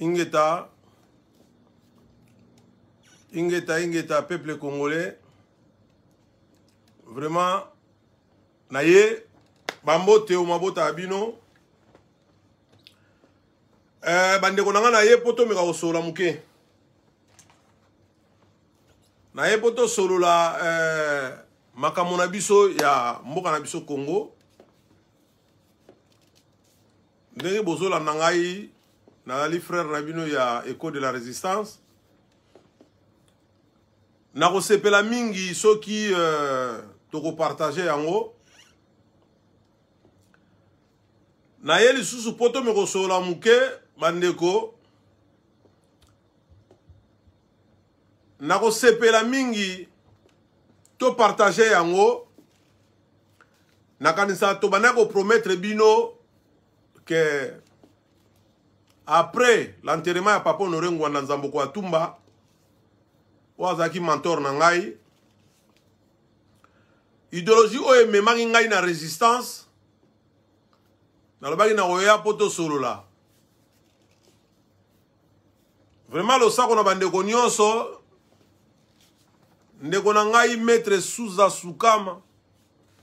ingeta ingeta ingeta peuple congolais vraiment na ye bambote o mabotaka bino eh, bandeko na ngai na ye mpo tomeka kosolola moke na ye mpo tosolola eh, makambo na biso ya mboka na biso congo ndenge bozolanda ngai nazali frère na bino ya eco de la résistance nakosepela mingi soki euh, tokopartage yango naye lisusu mpo tome kosolola moke bandeko nakosepela mingi topartage yango nakanisa tobandaki kopromettre bino ke après l'enterrement ya papa honore ngwanda nzamboko atumba oyo azalaki mentor na ngai idéologie oyo ememaki ngai na résistance nalobaki na koya mpo tosolola vraiment losako na bandeko nyonso ndeko na ngai maître suza sukama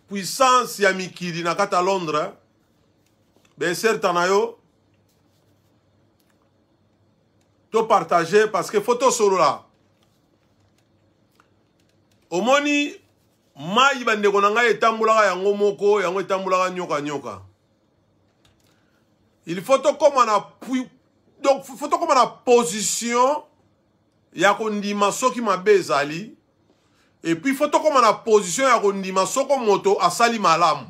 puissance ya mikili na kati ya londres beserta na yo to partage parceke fo tosolola omoni mai bandeko na ngai etambolaka yango moko yango etambolaka nyokanyoka il faut tokóma na pui donc faut tokóma na position ya kondima soki mabe ezali et puis faut tokóma na position ya kondima soko moto asali malamu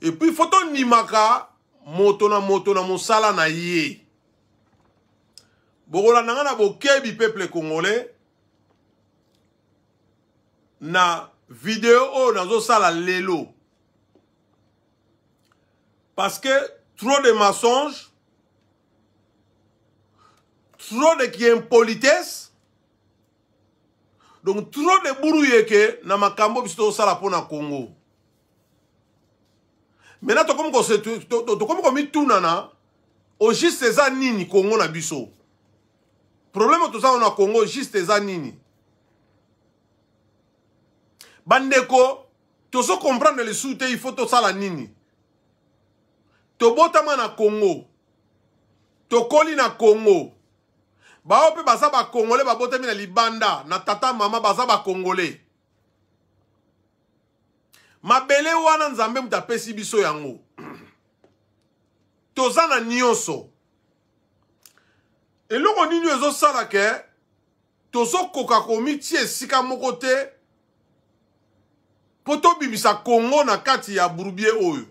et puis faut tondimaka moto na moto na mosala na ye bokolandanga na bokebi peuple congolais na video oyo nazosala lelo parce que trop de mensonges trop de impolitesse donc trop de buru yeke na makambo biso tozosala mpo na congo maintenant tokomi komitunana au juste eza nini congo na biso probleme tozango na congo juste eza nini bandeko tozo comprendre lisusu te ifo tosala nini tobotama na congo tokoli na congo bao mpe baza bakongole babotami na libanda na tata mama baza bakongole mabele wana nzambe moto apesi biso yango toza na nyonso eloko nini ezosala ke tozokoka komitia esika moko te mpo tobimisa kongo na kati ya bourbier oyo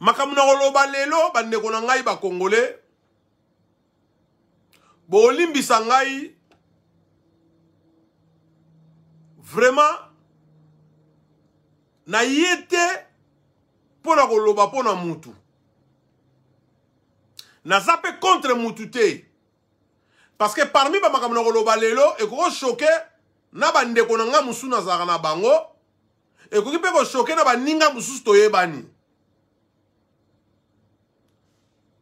makambo na koloba lelo bandeko na ngai bakongole bolimbisa ngai vraiment na ye te mpo na koloba mpo na mutu naza mpe contre mutu te parce que parmi bamakambo na koloba lelo ekoki koshoke na bandeko na nga mosusu nazalaka na bango ekoki mpe koshoke na baninga mosusu toyebani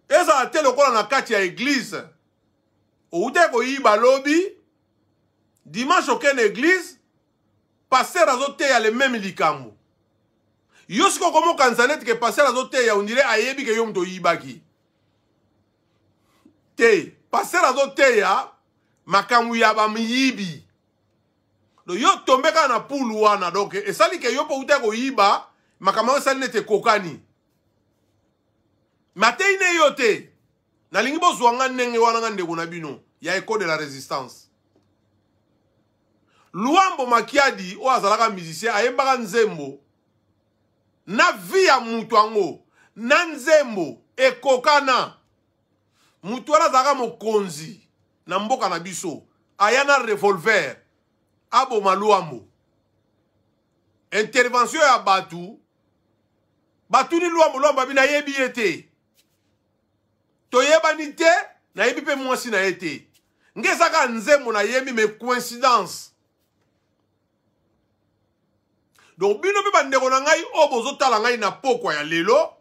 ezala te lokola na kati ya eglize outa ekoyiba lobi dimanche okende eglize paster azoteya le meme likambo yo sikokomokanisa neti ke paster azoteya ondire ayebi ke yo moto oyibaki te paster azoteya makambo ya bamiyibi do yo tombe kaka na pulu wana donk esali ke yo mpo uta koyiba makambo yango esali nete ekokani matei ne yo te nalingi bozwa nga ndenge wana nga ndeko na bino ya eko de la résistance lwambo makiadi oyo azalaka musicien ayembaka nzembo na vi ya moto yango na nzembo ekokana mutu wana azalaka mokonzi na mboka na biso aya na revolver aboma lwambo intervention ya bato batuni lwambo lwambo abi nayebi ye te toyebani te nayebi mpe mwasi na ye te nge ezaka nzembo nayembi me coïncidence donc bino mpe bandeko na ngai oyo bozotala ngai na pokwa ya lelo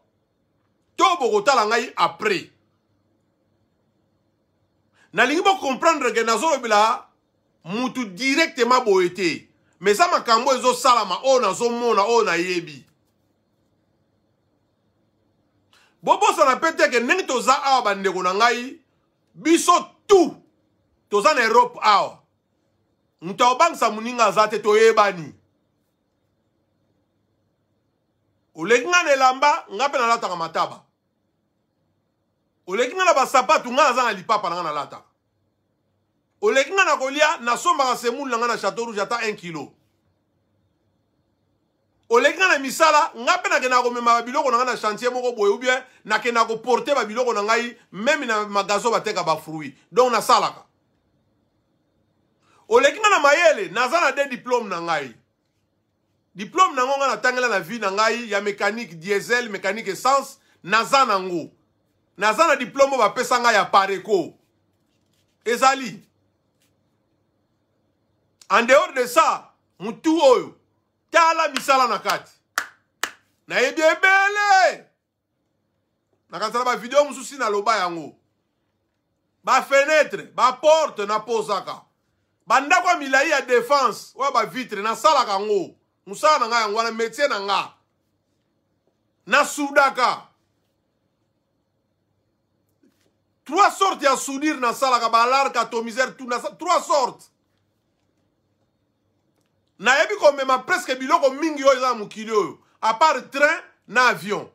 to bokotala ngai après nalingi bocomprendre ke nazolobela mutu directement boye te me eza makambo ezosalama oyo nazomona oyo nayebi bobosana mpe te ke ndenge toza awa bandeko na ngai biso tu toza na erope awa moto aobangisa moninga aza te toyebani oleki ngai na elamba ngai mpe nalataka mataba oleki nga na basapatu nga naza na lipapa na nga nalata oleki nga na kolia nasombaka semule na nga na chateau rouge ata 1 kilo oleki nga na misala nga mpe nakendaka komema babiloko na nga na chantier moko boye oubien nakendaka koporte babiloko na ngai meme na magazo bateka bafruit donc nasalaka oleki nga na mayele naza na de diplome na ngai diplome nango nga natangela na vie na ngai ya mécanique diesel mécanique essence naza nango naza na diplome oyo bapesa ngai ya pareko ezali en dehors de ça motu oyo tala misala na kati nayebi ebele nakatala bavideo mosusi naloba yango bafenetre baporte napozaka bandako ya milai ya défense oyo bavitre nasalaka yango mosala na ngai yango wana métier na nga nasudaka trois sortes ya soudure nasalaka balarke atomisere tu trois sortes nayebi komema presque biloko mingi oyo eza na mokili oyo apart train na avion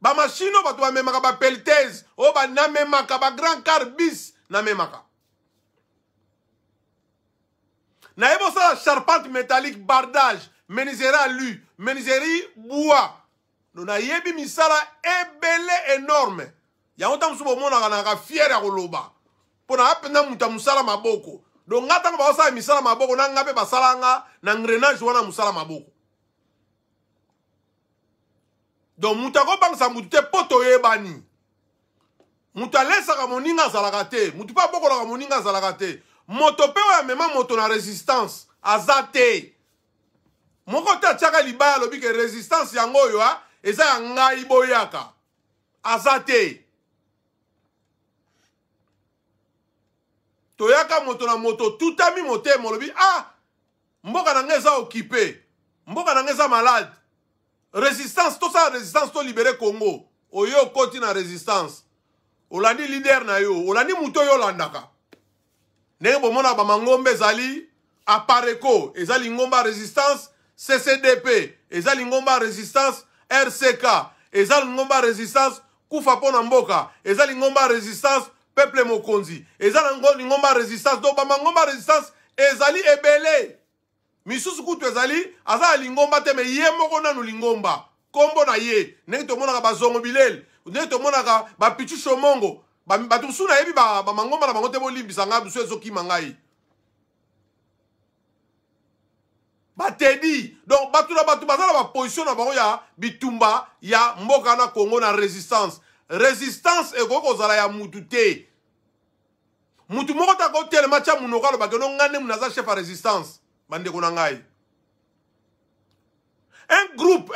bamashine oyo bato bamemaka bapeltese oyo namemaka bagrand car bis namemaka nayebi osala charpente métallique bardage menuiserie alu menuiserie bois do nayebi misala ebele énorme yango ntango mosusu bomonaka na ka fiere ya koloba mpo na apenza moto ya mosala maboko don nga ntango bakosala misala maboko na nga mpe basala nga na ngrenage wana mosala maboko don moto akobangisa motu te mpo toyebani moto alesaka moninga azalaka te motu mpe abokolaka moninga azalaka te moto mpe oyo amema moto na resistance aza te moko te atiaka libaya alobi ke resistance yango oyo eza ya ngai boyaka aza te toyaka moto na moto tutami motema olobi ah mboka na ngai eza okipe mboka na ngai eza malade résistance tosala résistance tolibere congo oyo okoti na résistance olandi lider na yo olandi motu oyo olandaka ndenge bomona bamangombe ezali apareco eza lingomba résistance ccdp eza lingomba résistance rck eza lingomba résistance kufa mpo na mboka eza lingomba résistance peuple mokonzi eza na ngomba résistance donc bamangomba résistance ezali ebele misusu kutu ezali aza na lingomba te me ye moko nanu lingomba nkombo na ye ndenge tomonaka bazongo bilele ndenge tomonaka bapichu shomongo bato mosusu nayebi bamangomba na bango te bolimbisa ngai mosusu ezokima ngai batedi donc bato na bato baza na baposition na bango ya bitumba ya mboka na kongo na résistance resistance ekoki kozala ya mutu te mutu moko ta kotelema tya munoko alobake no ngai nde muna aza chef ya resistance bandeko na ngai un groupe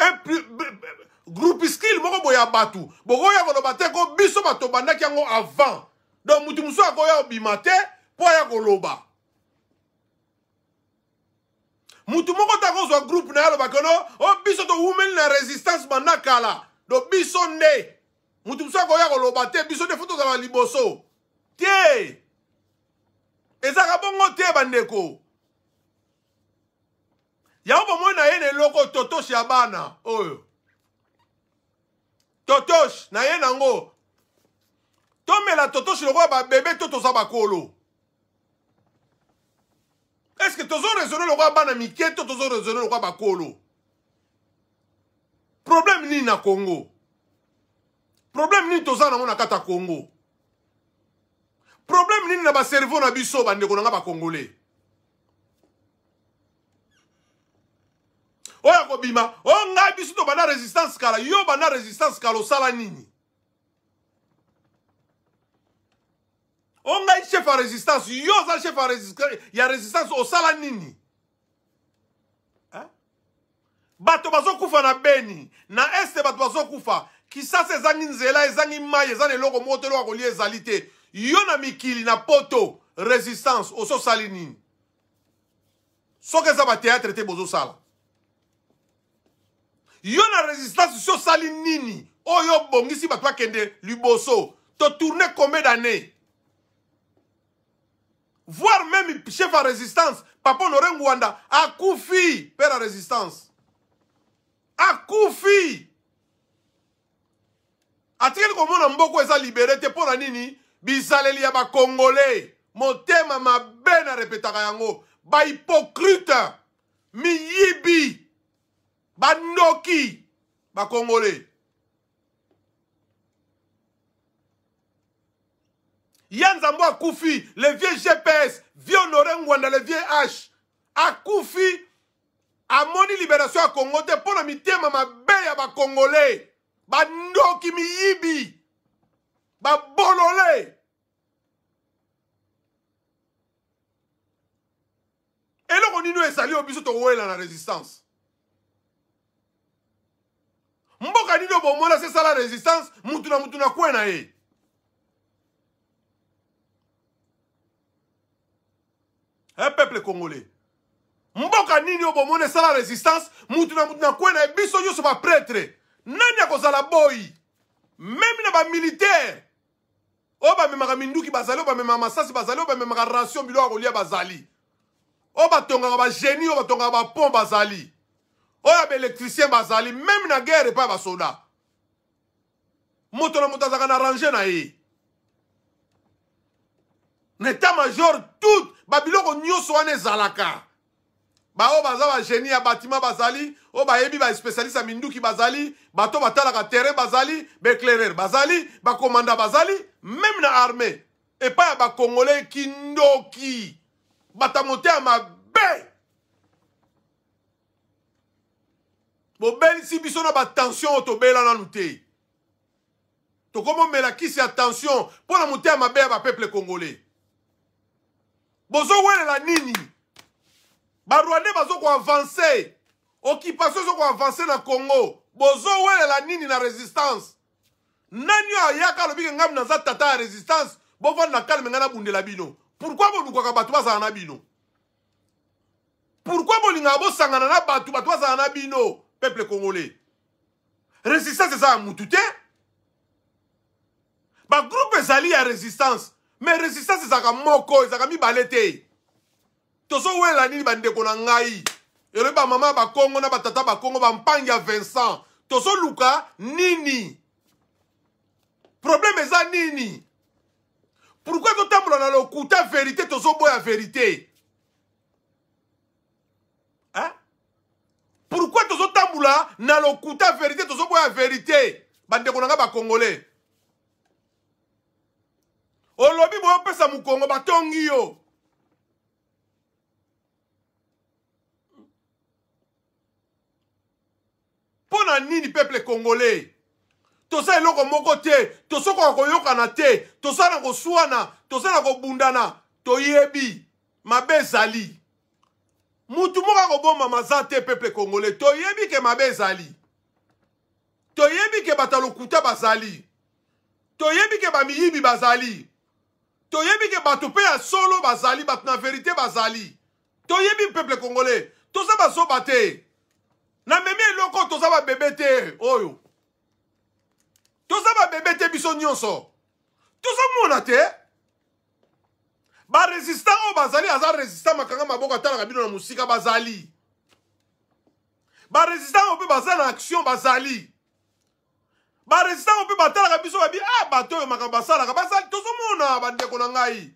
un groupe skill moko boye ya bato bokoya koloba te ko biso bato bandaki yango avant donc mutu mosusu akoya obima te mpo aya koloba mutu moko ta kozwa groupe na ye alobake no o oh biso towumeli na resistance banda kala do biso nde mutu mosusu akoya koloba te biso nde fo tozala liboso te ezaka bongo te bandeko yango bomoi na ye na eloko totosh ya bana oyo totosh na ye nango tomela totosh lokola babebe to toza bakolo estce que tozo raisonne lokola bana mike to tozo raisonne lokola bakolo problème nini na congo problème nini toza nango na kati ya congo problème nini na baserveau na biso bandeko na nga bacongolais oyo akobima oyo ngai biso tobanda résistance kala yo banda résistance kala osala nini o ngai chef ya résistance yo oza chef ya résistance osala nini bato bazokufa na beni na este bato bazokufa kisasa ezangi nzela ezangi mai eza na eloko moko to eloko kolia ezali te yo na mikili na poto résistance ozosali nini soki eza bateatre te bozosala yo na résistance si osali nini oyo obongisi bato bakende liboso totourne combien d'année voire même chef ya résistance papa honore ngwanda akufi mpe na résistance akufi atikali komona mboko eza libere te mpo na nini bizaleli ya bakongole motema mabe narepetaka yango bahypokrite miyibi bandoki bakongole ya nzambe akufi le vieux gps vieux honore ngwanda le vieux h akufi amoni liberation ya kongo te mpo na mitema mabe ya bakongole bandoki miyibi babolole eloko nini ezali oyo biso towelela na résistance mboka nini oyo bomona se esala résistance mutu na mutu na kwe na ye un peuple congolais mboka nini oyo bomona esala résistance mutu na mutu na kwe na ye biso nyonso bapretre nani akozala boyi meme na bamilitaire oyo bamemaka minduki bazali oyo bamemaka masasi bazali oyo bamemaka ration biloko ya kolia bazali oyo batongaka bagenie oyo batongaka bapont bazali oyo ya baélectricien bazali meme na guerre epai ya basoda moto na moto azalaka na range na ye na état major tout babiloko nyonso wana ezalaka baoyo baza bagenie ya batima bazali oyo bayebi baspécialiste ya minduki bazali bato batalaka terrain bazali baéclairer bazali bakomanda bazali meme na armée epai ya bakongole ekindoki batamote ya mabe bobelisi biso na batension oyo tobela nanu te tokomomela kisi ya tension mpo na motema mabe ya bapeple congolais bozowelela nini barwandais bazokoavanse occupation ezokoavanse na congo bozowelela nini na résistance nani oyo ayaka alobiki ngai naza tata ya résistance bovanda kalme ngai nabundela bino pourkui bolukaka bato bazala na bino pourkui bolingaka bosangana na bato bato bazala na bino peuple congolais résistance eza ya mutu te bagroupe ezali ya résistance mais résistance ezalaka moko ezalaka mibale te tozowelela nini bandeko na ngai elobi bamama bakongo na batata bakongo bampangi ya vincent tozoluka nini probleme eza nini pourkui totambola na lokuta verité tozoboya verité pourkui tozotambola na lokuta verité tozoboya verité bandeko na ngai bakongole olobi boyopesa mokongo batongi yo mpo na nini peuple congolais toza eloko moko te tosokoka koyokana te toza na koswana toza na kobundana toyebi mabe ezali mutu moko akoboma maza te peuple congolais toyebi ke mabe ezali toyebi ke bato lokuta bazali toyebi ke bamiyibi bazali toyebi ke bato mpe ya solo bazali bato na verité bazali toyebi peuple congolais toza bazoba te namemi eloko toza babebe te oyo toza babebe te biso nyonso tozomona te baresistant oyo bazali aza resistant makanga maboko atalaka bino na mosika bazali baresistant oyo mpe baza na action bazali baresistant oyo mpe batalaka biso babi a ah, bato oyo makambo basalaka bazali tozomona bandeko na ngai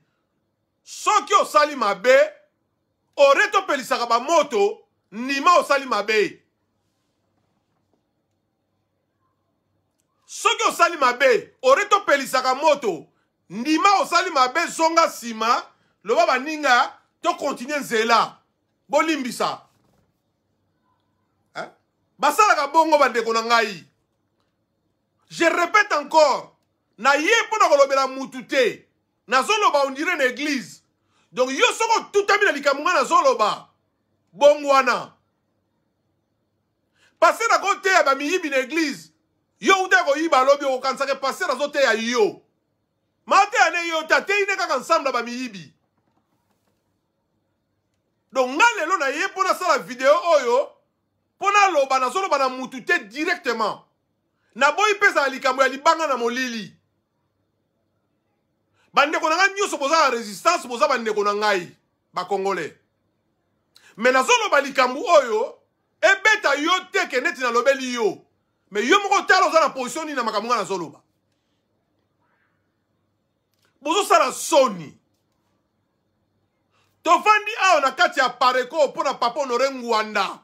soki osali mabe ore topelisaka bamoto ndima osali mabe soki osali mabe ore topelisaka moto ndima osali mabe zonga nsima loba baninga tokontinue nzela bolimbisa eh? basalaka bongo bandeko na ngai je répète encore naye mpo na kolobela mutu te nazoloba ondire na eglize donc yo soko tutami na likambo ngai nazoloba bongwana paster nakoteya bamiyibi na eglize yo nde koyiba alobi okokanisaka paster azoteya yo mateya ne yo te ateyi nde kaka nsamble ya bamiyibi donc nga lelo naye mpo nasala video oyo mpo naloba nazoloba na mutu te directement naboyi mpezala likambo ya libanga na molili bandeko na ngai nyonso boza na resistance boza bandeko na ngai bakongole me nazoloba likambo oyo ebeta yo te ke neti nalobeli yo me yo moko tala oza na position nini na makambo ngai nazoloba bozosala soni tofandi awa na kati ya pareko mpo na papa honore ngwanda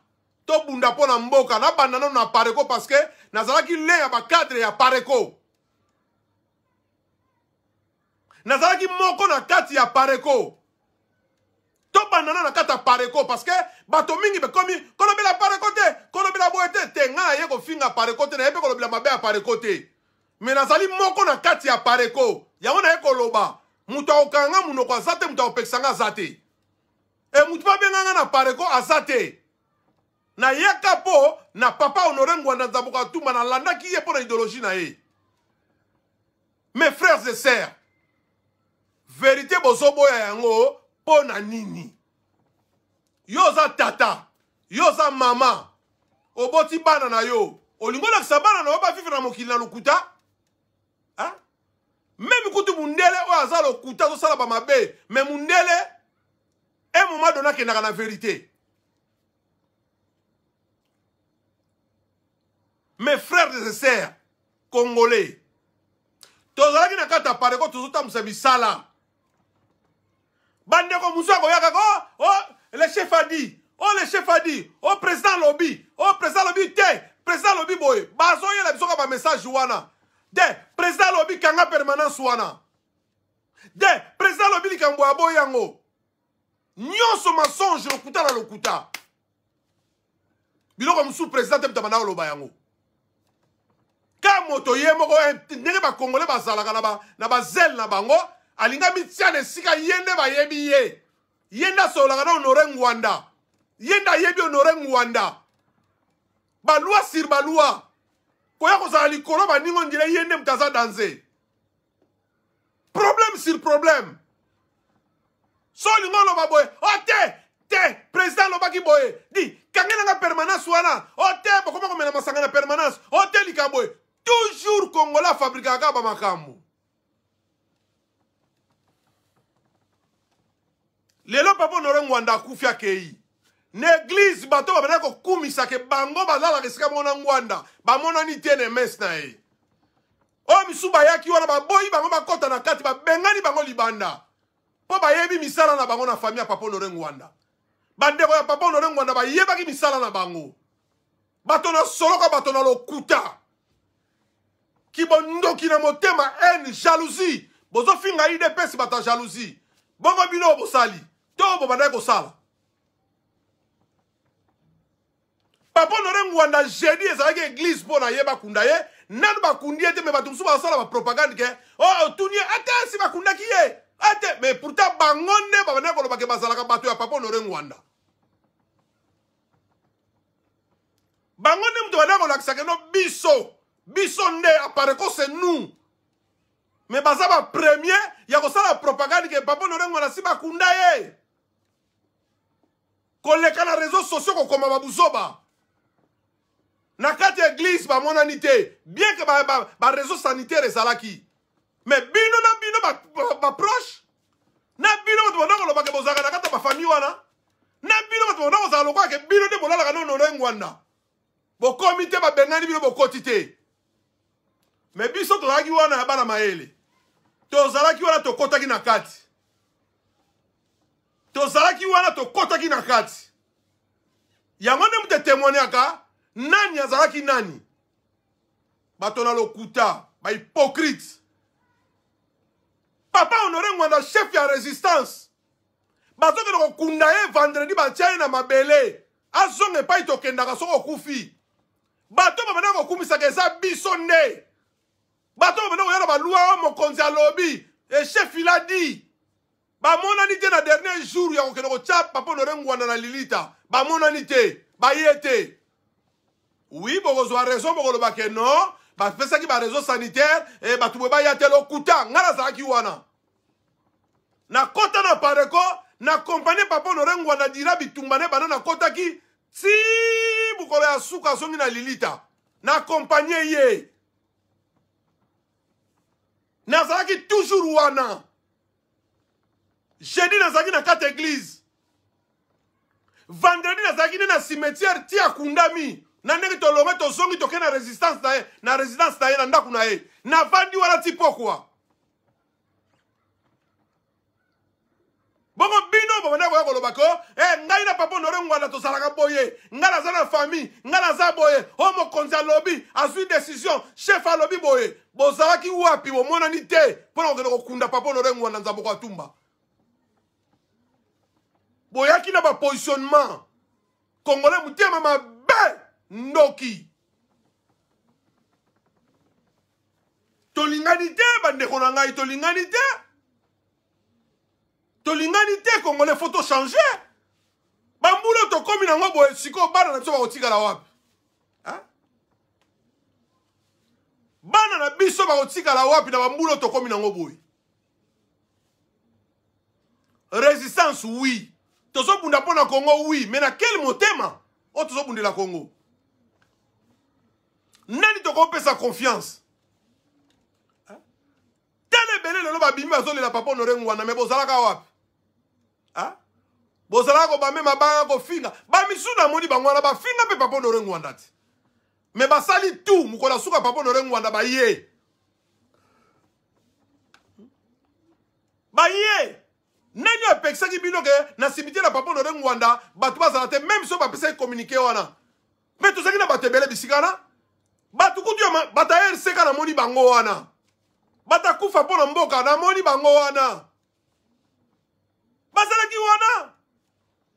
tobunda mpo na mboka nabanda nano na pareko parceke nazalaki le ya bakadre ya pareko nazalaki moko na kati ya pareko tobandana na kati ya pareko parceke bato mingi bekomi kolobela pareko te kolobela boye te te ngai naye kofinga pareko te naye mpe kolobela mabe ya pareko te me nazali moko na kati ya pareko yango naye koloba moto akokanga munoko aza te moto akopekisanga aza te e moto mpe abenganga na pareko aza te nayaka mpo na papa honore ngwanda nzamboka tumba nalandaki ye mpo na idéologie na ye mes frères et sœurs vérité bozoboya yango mpo na nini yo oza tata yo oza mama oboti bana na yo olingi olakisa bana na yo bavivre na mokili na lokuta meme kutu mundele oyo aza lokuta azosala bamabe me mundele emoma dona akendaka na verité mes frères et sœurs congolais tozalaki na kati ya pareko tozotambwisa bisala bandeko mosusu akoyaka ko o oh, le chef a dit o oh, le chef a dit o oh, président alobi o président alobi te président alobi boye bazoyela biso ka bamessage wana de président alobi kanga permanence wana de président alobi likambo ya boy yango nyonso masonge lokuta na lokuta biloko mosusu président te mutama na oloba yango ka moto ye moko eh, ndenge bakongole bazalaka na bazele na bango alinga mitia na esika ye nde bayebi ye ye nde asololaka na honore ngwanda ye nde ayebi honore ngwanda balwa sur balwa koya kozala likolo baningo ndila ye nde moto aza danse problème sur problème so olingo oloba boye o oh, te te président alobaki boye di kange nanga permanence wana o oh, te bokoma komela masanga na permanence o oh, te lika boye toujours kongola afabrikaka bamakambo lelo papa onorongwanda akufi akei na eglize bato babandaki kokumisaka bango bazalaka esika moko na ngwanda bamonani te na emese na ye oyo oh, misu bayaki wana baboyi bango bakɔta na kati babengani bango libanda mpo bayebi misala na bango na fami ya papa onore ngwanda bandeko ya papa onore ngwanda bayebaki misala na bango bato na soloka bato na lokuta kibondoki na motema haine jalousie bozofinga idps bato ya jalousie bongo bino bosali to bobandaki kosala papa honore ngwanda jeudi ezalaki eglize mpo na ye bakunda ye eh? nanu bakundi ye eh, eh? oh, oh, te me bato mosusu basala bapropagande ke o otuni ye ate si bakundaki ye ate me pourtant bango nde babandaki kolobake bazalaka bato ya papa honore ngwanda bango nde moto bandaki kolakisaka no biso biso nde apareko se nous me baza bapremier ya kosala propagande ke papa honore ngwanda si bakunda ye koleka na réseau sociaux kokoma babuzoba na kati ya église bamonani te bien ke baréseau sanitaire ezalaki me bino na bino baproche na bino bato banda kolobaka bozalaka na kati ya bafamille wana na bino bato banda kozala lokwaka bino nde bolalaka nonono engwanda bokomi te babengani bino bokoti te me biso tozalaki wana ya bana mayele tozalaki wana tokɔtaki na kati tozalaki wana tokɔtaki na kati yango nde moto etemoineaka nani azalaki nani bato na lokuta bahypokrite papa honore ngwanda chef ya résistance bazokende kokunda ye vendredi batia ye na mabele azonga epai tokendaka soki okufi bato babanda kokumisaka eza biso nde bato babanda koya na baluwa oyo mokonzi alobi echef iladi bamonani te na dernier jour ya kokende kotya papa lore ngwanda na lilita bamonani te baye te wi bokozwa raison bokoloba ke no bapesaki bareseau sanitaire e bato boye baya te lokuta ngai nazalaki wana nakɔta na pareko nakompanie papa lore ngwanda dira bitumba ne bana nakɔtaki ti bukolo ya suka azongi na lilita nakompanie ye nazalaki toujours wana jeudi nazalaki na kati église vendredi nazalaki nde na cimetière ti akundami na ndenge tolonge tozongi tokei na résistance na ye na résidence na ye na ndako na ye navandi wana ti pokwa bongo bino bobanda koya koloba ko eh, ngai na papa onore ngwanda tozalaka boye ngai naza na famille ngai naza boye oyo oh, mokonzi alobi azwi décision chef alobi boye bozalaki wapi bomonani te mpo na kokende kokunda papa onore ngwanda nzambo ko atumba boyaki na bapositionnement congolais motema mabe ndoki tolingani te bandeko na ngai tolingani te tolingani te congolais fo tochange bambula tokómi nango boye sikoyo bana na biso bakotikala wapi bana na biso bakotikala wapi na bambula tokómi nango boye résistance oui tozobunda mpo na kongo wi me na quel motema oyo oh, tozobundela kongo nani tokopesa confiance tala ebele lelo babimi bazolela papa honore ngwana me bozalaka wapi bozalaka kobame mabanga kofinga bamisu namoni bango wana bafinga mpe papa honore ngwanda ti me basali tu mokolo asuka papa honore ngwanda baye baye nani apekisaki bino ke na simitiere ya papa nore ngwanda bato bazala te meme so bapesaki kominike wana mpe tozalaki na bato ebele bisika wana bato kutu ya bato ya rseka namoni bango wana bato akufa mpo na mboka namoni bango wana bazalaki wana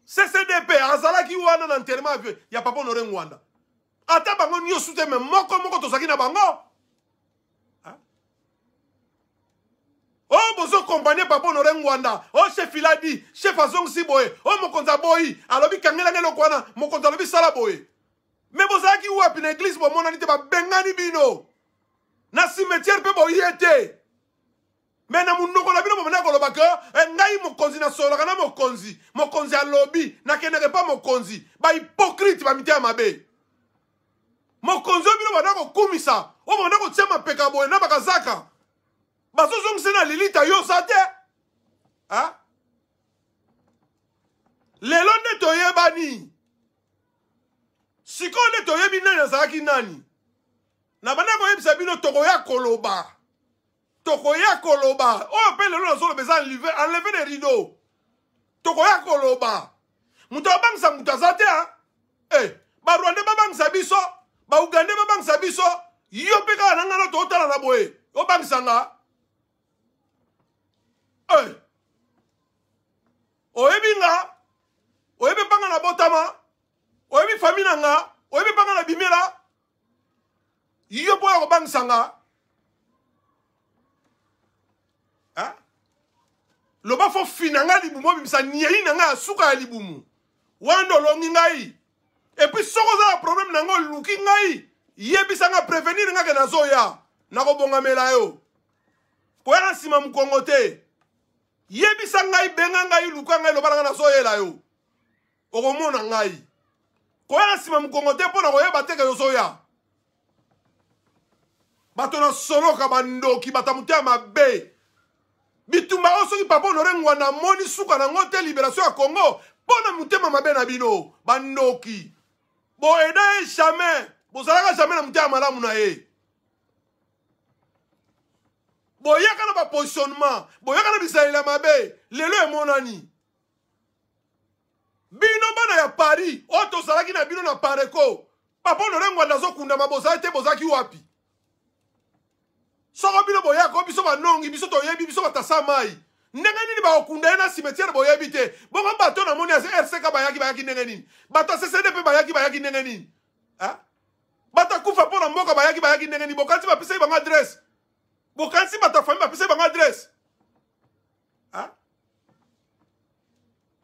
ccdp azalaki wana na enterrement ya papa nore ngwanda ata bango nyonso te me moko moko tozalaki na bango oyo oh, bozokompanie babonore ngwanda oyo oh, chef iladi chef azongisi boye oyo oh, mokonzi aboyi alobi kangelanga eloko wana mokonzi alobi sala boye me bozalaki wapi na eglize bomonani te babengani bino na cimetière mpe boye te me na munoko na bino bomena koloba ke eh, ngai mokonzi nasololaka na mokonzi mokonzi alobi nakendeke mpa mokonzi bahypokrite bamitea mabe mokonzi oyo bino banda kokumisa oyo banda kotia mapeka boye na bakazaka bazozongisa na lilita yosa te lelo nde toyebani sikoyo nde toyebi nani azalaki nani na banda koyebisa bino tokoya koloba tokoya koloba oyo mpe lelo nazoloba eza enleve de rido tokoya koloba moto abangisa moto aza te e eh, barwande babangisa biso baugande babangisa biso yo mpe kaka na ngai na tootala na boye obangisa nga hey! oyebi nga oyebi epanga na botama oyebi fami na nga oyebi epanga na bimela yo mpo ya kobangisa nga loba fo fi na nga libumu obimisa niei na nga ya suka ya libumu wanda olongi ngai epuis soko oza na probleme na nga oluki ngai yebisa nga prevenir nga ke nazoya nakobongamela yo koya na nsima mokongo te yebisa ngai benga ngai luka ngai loba nanga nazoyela yo okomona ngai koya na nsima mokongo te mpo na koyeba teke yozoya bato na soloka bandoki batamutu ya mabe bitumba oyo soki papa honore ngwana amoni suka nango te liberation ya congo mpo na motema mabe na bino bandoki boyeda ye jamai bozalaka jamai na motema malamu na ye boya kana bapositionnement boya kana bisaleli ya mabe lelo emonani bino bana ya paris oyo tozalaki na bino na pareco papa lolengwanda azokundama bozali te bozalaki wapi soko bino boyaka oyo biso banongi biso toyebi biso batasa mai ndenge nini bakokunda ye na simetiere boyebi te bongo bato namoni rck bayaki bayaki ndenge nini bato ya ccd mpe bayaki bayaki ndenge nini bato akufa mpo na mboka bayaki bayaki ndenge nini bokati bapesaki bango adresse bokanisi bato ya famille bapesaki bango adresse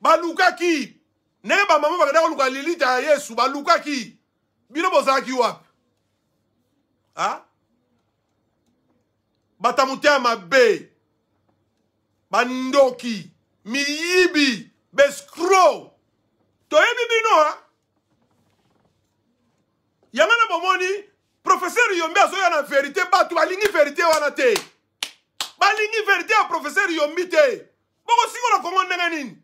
balukaki ndenge bamama bakenda koluka lilita ya yesu balukaki bino bozalaki wapi bato ya motema mabe bandoki miyibi bescro toyebi bino yango na bomoni professeur yombi azoya na verité bato balingi verité wana te balingi verité ya professeur yombi te bokosingola kongo ndenge nini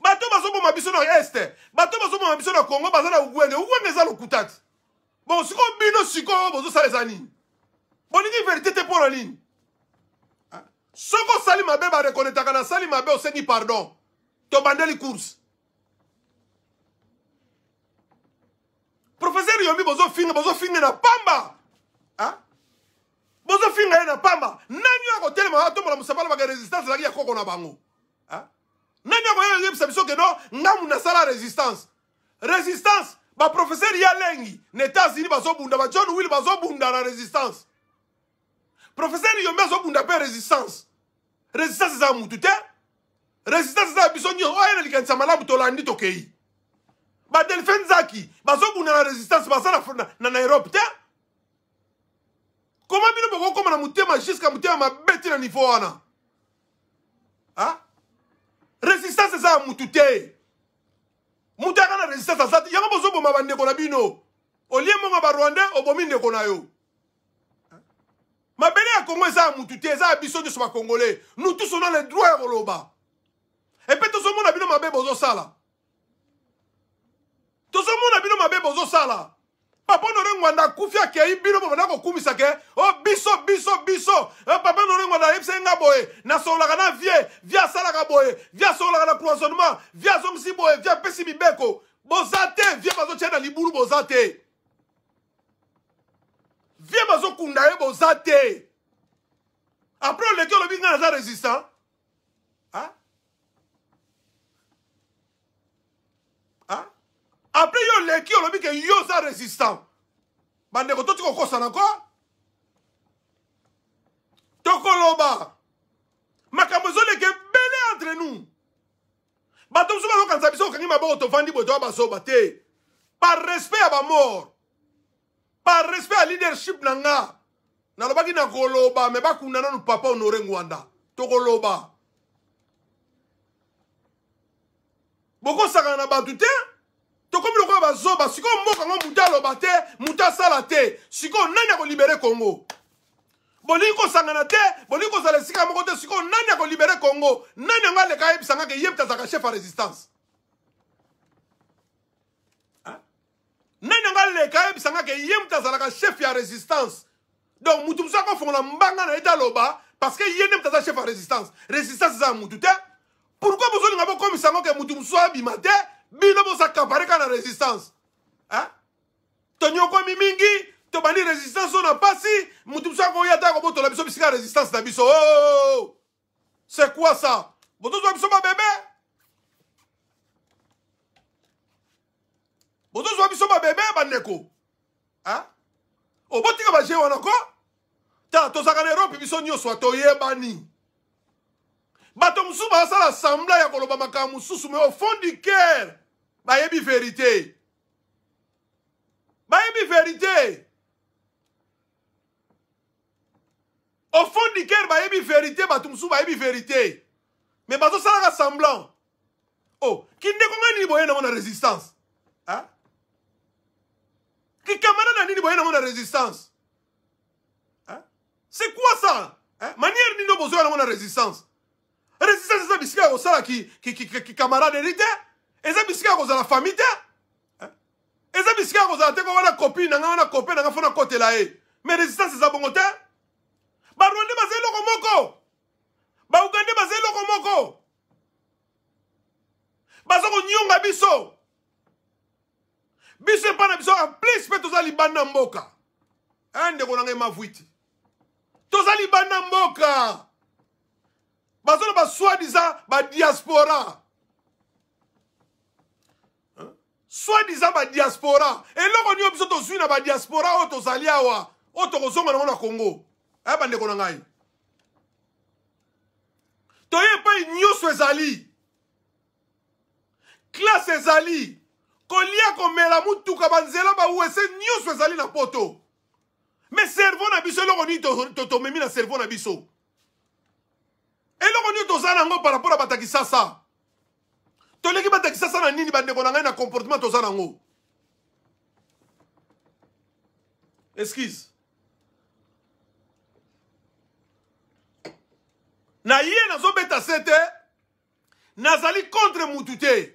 bato bazoboma biso na este bato bazoboma biso na kongo baza na ugwenge ugwenge eza lokuta ti bon sikoyo bino sikoyo bozosala eza nini bolingi verité te mpona nini ah, soki osali mabe barekonetaka na sali mabe osengi pardon tobandeli course professeur yombi bozofinga bozofinga na pamba bozofinga ye na pamba nani oyo akotelema atombola mosapala baka résistance ezalaki ya koko na bango nani akoyebisa biso ke no ngamu nasala résistance résistance baprofeser ya lengi na états-unis bazobunda bajohn will bazobunda na résistance profeser yombi azobunda mpe résistance résistance eza ya mutu te résistance eza ya biso nyonso oyo na likanisa malamu tolandi tokei badelphin nzaki bazobunda na resistance baza na nairobi te koma bino bokokóma na motema juska motema mabe ti na niveau wana resistance eza ya mutu te mutu aka na resistance aza te yango bozoboma bandeko na bino olie mongo barwandais obomi ndeko na yo mabele ya kongo eza ya mutu te eza ya biso nyonso bakongolais nous tous on a le droit ya koloba epe tozomona bino mabe bozosala tozomona bino mabe bozosala papa nore ngwanda akufi akei bino mpo banda kokumisa ke o oh, biso biso biso eh, papa nore ngwanda ayebisaki nga boye nasololaka na vie vie asalaka boye vie asololaka na cloisonnement vie azongisi boye vie apesi mibeko boza te vie bazotia na libulu boza te vie bazokunda ye boza te apres oleki olobi ngai naza résistant ah? apres yo oleki olobi ke yo oza résistant bandeko toti kokosana ko tokoloba makambo ezoleka ebele entre nous bato mosusu bazokanisa biso kokangi maboko tofandi boye toya basoba te par respect ya bamor par respect ya leadership na nga nalobaki na koloba me bakunda nanu papa honore ngwanda tokoloba bokosakana na bato te tokomi lokola bazoba sikoyo mboka yango mutu aloba te mutu asala te sikoyo nani akolibere kongo bolingi kosangana te bolingi kozala esika moko te sikoyo nani akolibere kongo nani yango aleka ayebisanga ke ye mpe azalaka chef ya résistance nani yango aleka ayebisanga ke ye mpe azalaka chef ya résistance donc mutu mosusu akofongola mbanga na ye te aloba parce ke ye nde mpe aza chef ya résistance résistance eza ya mutu te pourkui bozolinga bokomisa yango ke mutu mosusu abima te bino bozakapare kaka na résistance tonyokwami mingi tobandi résistance oyo na mpasi motu mosu akoya ata kobotola biso bisika ya résistance na biso o oh, oh, oh, c'est quoi ça botozwa biso babebe botozwa biso babebe bandeko obotika baje wana ko tala tozalaka na erope biso nyonso toyebani bato mosusu basala sembla ya koloba makambo mosusu me au fond du cœur bayebi verité bayebi verité au fond du cœur bayebi verité bato mosusu bayebi verité me bazosalaka semblant o oh, kindeko ngai nini boye nango na résistance hein? kikamana na nini boye nango na résistance hein? c'est quoi ça hein? manière nini obozoya nango na résistance resistance eza bisika ya kosala kikamaraderi te eza bisika ya kozala fami te eza bisika ya kozala te ko wana kopine na nga wana kope na nga mpo nakotela eh. ye me resistance eza bongo te barwande baza eloko moko baugande baza eloko moko baza konionga biso biso epai na biso en plus mpe toza libanda mboka ndeko na ngai e mavwiti toza libanda mboka bazoloba soi-disant badiaspora soi-disant badiaspora eloko nio biso tozwi na badiaspora oyo tozali awa oyo tokozonga nango na kongo aya bandeko na ngai toye epai nyonso ezali klase ezali kolia komela motuka banzela bawese nyonso ezali na poto me servo na biso eloko nini tomemi na servo na biso to, to, to, eloko nini toza nango par rapport ya batakisasa toleki batakisasa na nini bandeko na ngai na comportement toza nango excuse na ye nazobeta se te nazali contre mutu te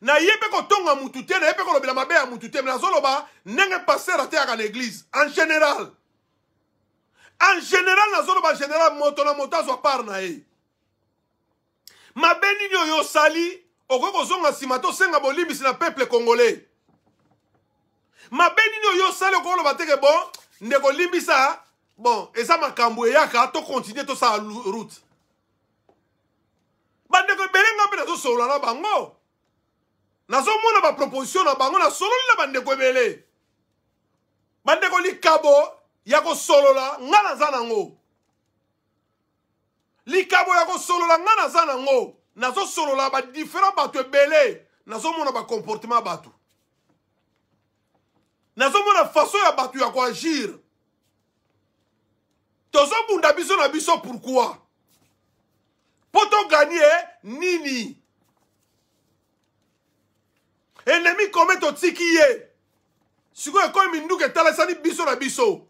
naye mpe kotonga mutu te naye mpe kolobela mabe ya mutu te me nazoloba ndenge paster ateyaka na eglize en général en général nazoloba général moto na moto azwa part na ye mabe nini oyo osali okoki kozonga nsima tosenga bolimbisi na peuple congolais mabe nini oyo osali okoloba teke bon ndeko limbisa bon eza makambo eyaka tokontinue tosala route bandeko ebele nga mpe nazosolola na bango nazomona baproposition na bango nasololi na bandeko ebele bandeko likabo ya kosolola nga naza nango likabo ya kosolola nga naza nango nazosolola badifferent bato ebele nazomona bacomportement ya bato nazomona faso ya bato ya koagir tozobunda biso na biso pourkui mpo toganie nini enemi kome totiki ye sikoyo ekomi minduku etalesani biso na biso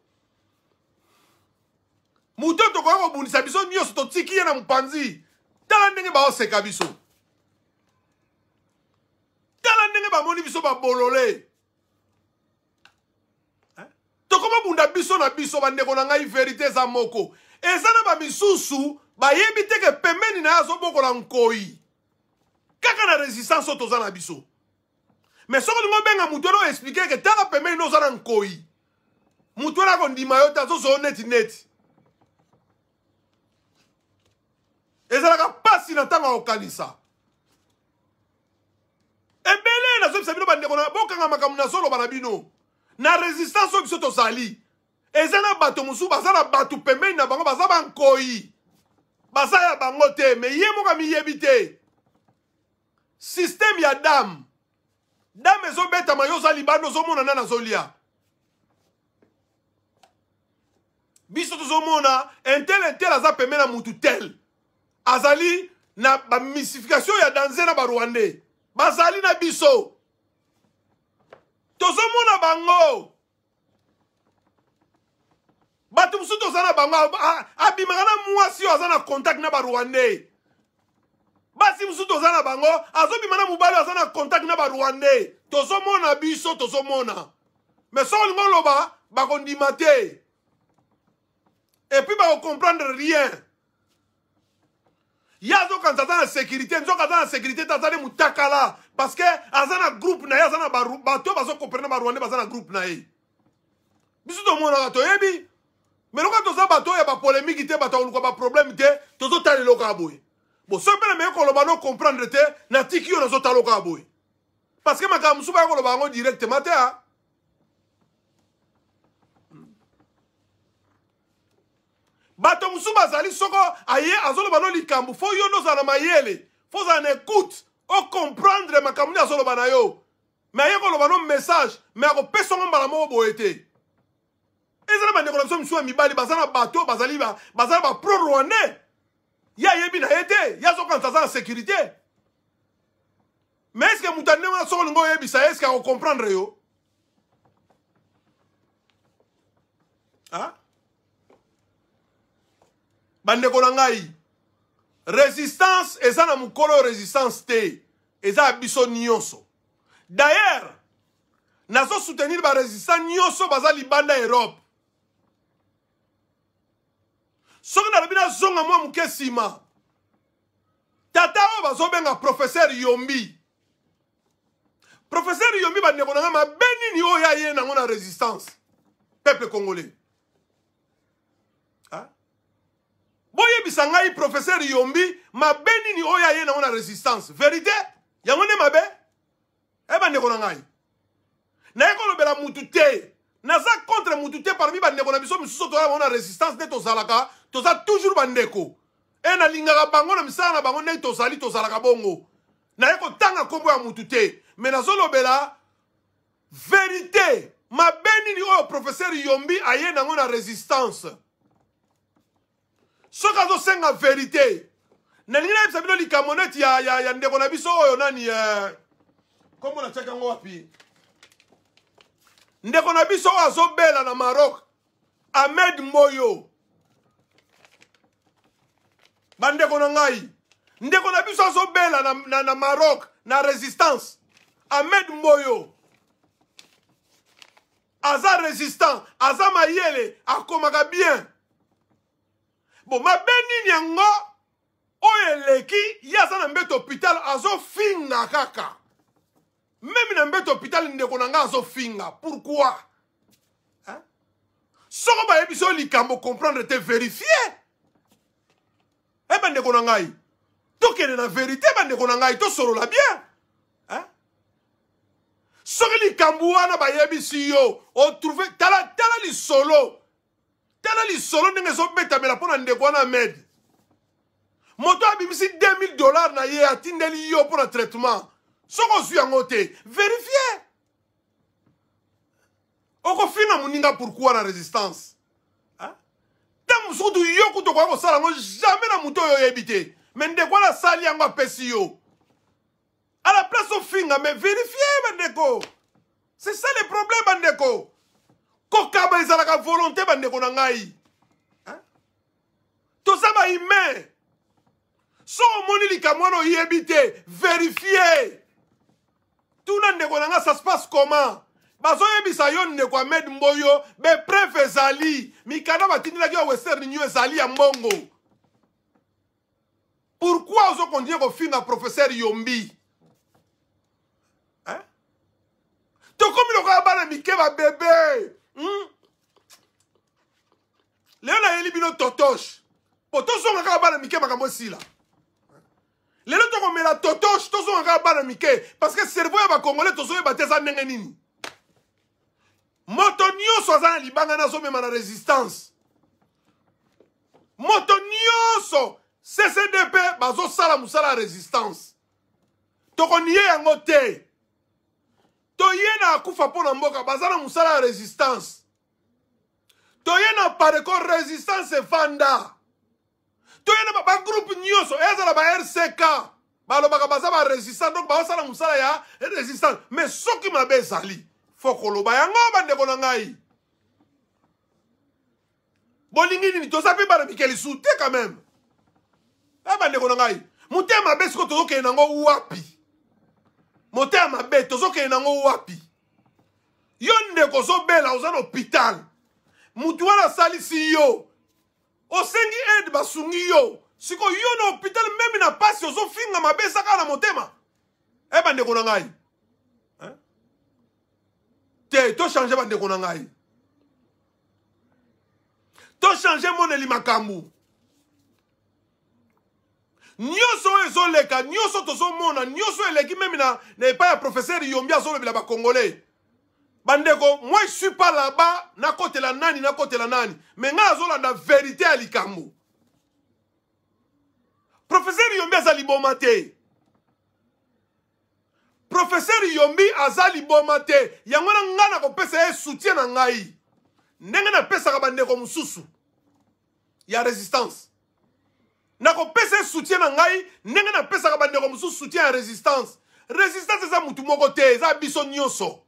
moto tokoya kobundisa biso nyonso totiki ye na mopanzi tala ndenge baoseka biso tala ndenge bamoni biso babolole tokomobunda biso na biso bandeko na ngai verite eza moko eza na bamisusu bayebi teke pembeni na ye azobokola nkoi kaka na resistance oyo toza na biso me soki olingi obenga motu wana oexplike eke tala pembeni no oza na nkoi motu wana akondima yo te azozoyo neti neti ezalaka mpasi na ntango ya kokanisa ebele nazobisa bino bandeko na bokanga makambo nazoloba na bino na resistance oyo biso tozali eza na bato mosusu baza na bato pembeni na bango baza bankoyi baza ya bango te me ye moka miyebi te systeme ya dame dame ezobetama yo oza libanda ozomona nani azolia biso tozomona entel entel aza pembeni na mutu tel azali na bamisification ya danger na barwandais bazali na biso tozomona bango bato mosusu toza na bango abimaka na mwasi oyo aza na contact na barwandais basi mosusu toza na bango azobima na mobali oyo aza na contact na barwandais tozomona biso tozomona me soki olingo oloba bakondima te epuis bakocomprendre rien ye azokanisa aza na sécurité nzoka aza na sécurité te aza nde motakala parce ke aza na groupe na ye aza na bato oyo bazokopere na barwande baza na groupe na ye biso tomonaka toyebi me lokola toza bato oyo ya bapolémiki te bato ya koluka baproblème te tozotala eloko ya boye bo so mpe na meye koloba no comprendre te natiki oyo nazotala eloko ya boye parce ke makambo mosusu baya koloba yango directement te a ah. bato mosusu bazali soko aye azoloba no likambo fo yo nde ozala na mayele fo ozala na ekute okomprendre makambo nde azoloba na yo me aye koloba no message me akopesa ngo mbala moko boye te eza na bandeko na biso misusu ya mibali baza na bato bazali baza na bapro rwandais ye ayebi na ye te ye azokanisa aza na sécurité me eske moto ya ndenge wana soko olingi oyebisa ye eske akokomprendre yo ah? bandeko na ngai résistance eza na mokolo oyo résistance te eza ya biso nyonso dayere nazosoutenir barésistant nyonso baza libanda erope soki nalobi nazonga mwa moke nsima tata oyo bazobenga profeser yombi profeser yombi bandeko na ngai mabe nini oyo aye nango na résistance peuple congolais boyebisa ngai professeur yombi mabe nini oyo aye nango na resistance verité yango nde mabe e bandeko na ngai naye kolobela mutu te naza contre mutu te parmi bandeko na biso misusu toya bango na resistance nde tozalaka toza toujours bandeko e nalingaka bango na misala na bango ndenge tozali tozalaka bongo naye kotanga nkombo ya mutu te me nazolobela verité mabe nini oyo professeur yombi aye nango na resistance soki azosenga verite nalingi nayebisa bino likambo neti ya, ya, ya ndeko na biso oyo nani nkombo eh, natiaki yango wapi ndeko na biso oyo azobela na maroc ahmed moyo bandeko na ngai ndeko na biso azobela na, na, na maroc na résistance ahmed moyo aza résistant aza mayele akomaka bien Ma mabe nyango yango oyo eleki ye na mbeto hôpital azofinga kaka Même na mbeto hôpital ndeko na Pourquoi? azofinga hein? pourkui soko bayebi so likambo comprendre te vérifie Eh bandeko na To tokende na vérité konangay. To solo la bien hein? soki likambo wana si yo trouvé tala tala solo. tala lisolo ndenge ezobetamela mpo na ndeko wana mede moto abimisi 2000 dollar na ye atindeli yo mpo na traitement soki ozwi yango te verifie okofina moninga pourkui na résistance ta mosukutu yo kutu okoya kosala yango jamai na moto oyo oyebi te me ndeko wana asali yango apesi yo ala place ofinga me verifie bandeko c'est ça le problème bandeko kokaba ezalaka volonté bandeko na ngai toza bahumain so omoni likambo wana oyebi te verifie tuna ndeko na nga ça se passe comment bazoyebisa yo ndeko amed mboyo bepreve ezali mikanda batindelaki ya western union ezali ya mbongo pourkui ozokontinue kofinga professeur yombi tokomi lokola bana mike babebe Hmm? lelo nayeli bino totoshe mpo tozonga kaka bana mike makambo esila lelo tokomela totoshe tozonga kaka bana mike parceke servo ya bakongole tozoyeba te eza ndenge nini moto nyonso aza na libanga na azomema na resistance moto nyonso ccdp bazosala mosala ya resistance tokoniye yango te toye na akufa mpo na mboka baza na mosala ya résistance toye na pareko résistance evanda toye na bagroupe nyonso ezala ba rck balobaka baza ba résistance donc baosala mosala ya résistance mais soki mabe ezali fo koloba yango bandeko na ngai bolingi nini toza mpe bana mikelisu te quand même e bandeko na ngai motema mabe sikoyo tozokende nango wapi motema mabe tozokende nango wapi yo ndeko ozobela oza na hôpital mutu wana asalisi yo osengi aide basungi yo sikoyo yo na hôpital meme na mpasi ozofinga mabe eza kaka na motema e bandeko na ngai te tochange bandeko na ngai tochange moneli makambo nyonso oyo ezoleka nyonso tozomona nyonso eleki meme na, na epai ya profeser yombi azolobela bacongolais bandeko moi suis pas là-bas nakotela nani nakotela nani me ngai azolanda verité ya likambo profeser yombi aza liboma te profeser yombi aza liboma te yango na ngai nakopesa ye soutien na ngai ndenge napesaka bandeko mosusu ya resistance nakopesa soutien na ngai ndenge napesaka bandeko mosusu soutien ya résistance résistance eza mutu moko te eza biso nyonso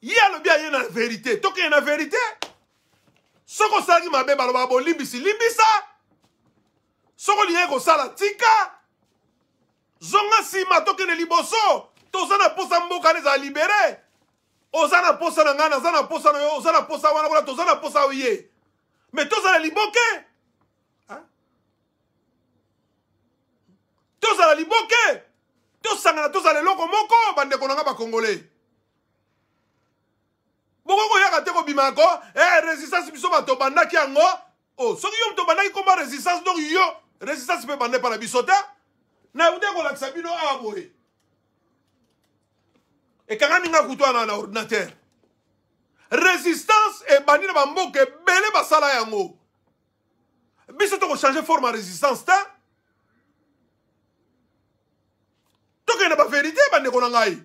ye alobi aye na verité tokeye na verité soki osalaki mabe balobaka bolimbisi limbisa soki olingi kosala tika zonga nsima tokende liboso toza na posa mboka nde ezala libere oza na posa na ngai naza na posa na yo oza na posa wana kuna toza na posa ye me tozala liboke tozala liboke tosangana tozala eloko moko bandeko na nga bakongole boko koyaka te kobima yako e eh, resistance biso bato bandaki yango o oh, soki yo moto bandaki komba resistance donc yo resistance mpe banda epa na biso te nayoki te kolakisa bino awa boye ekanga ninga kutu wana na ordinatere resistance ebandi na bamboka ebele basala yango biso tokochange forme ya resistance te bandeko na ngai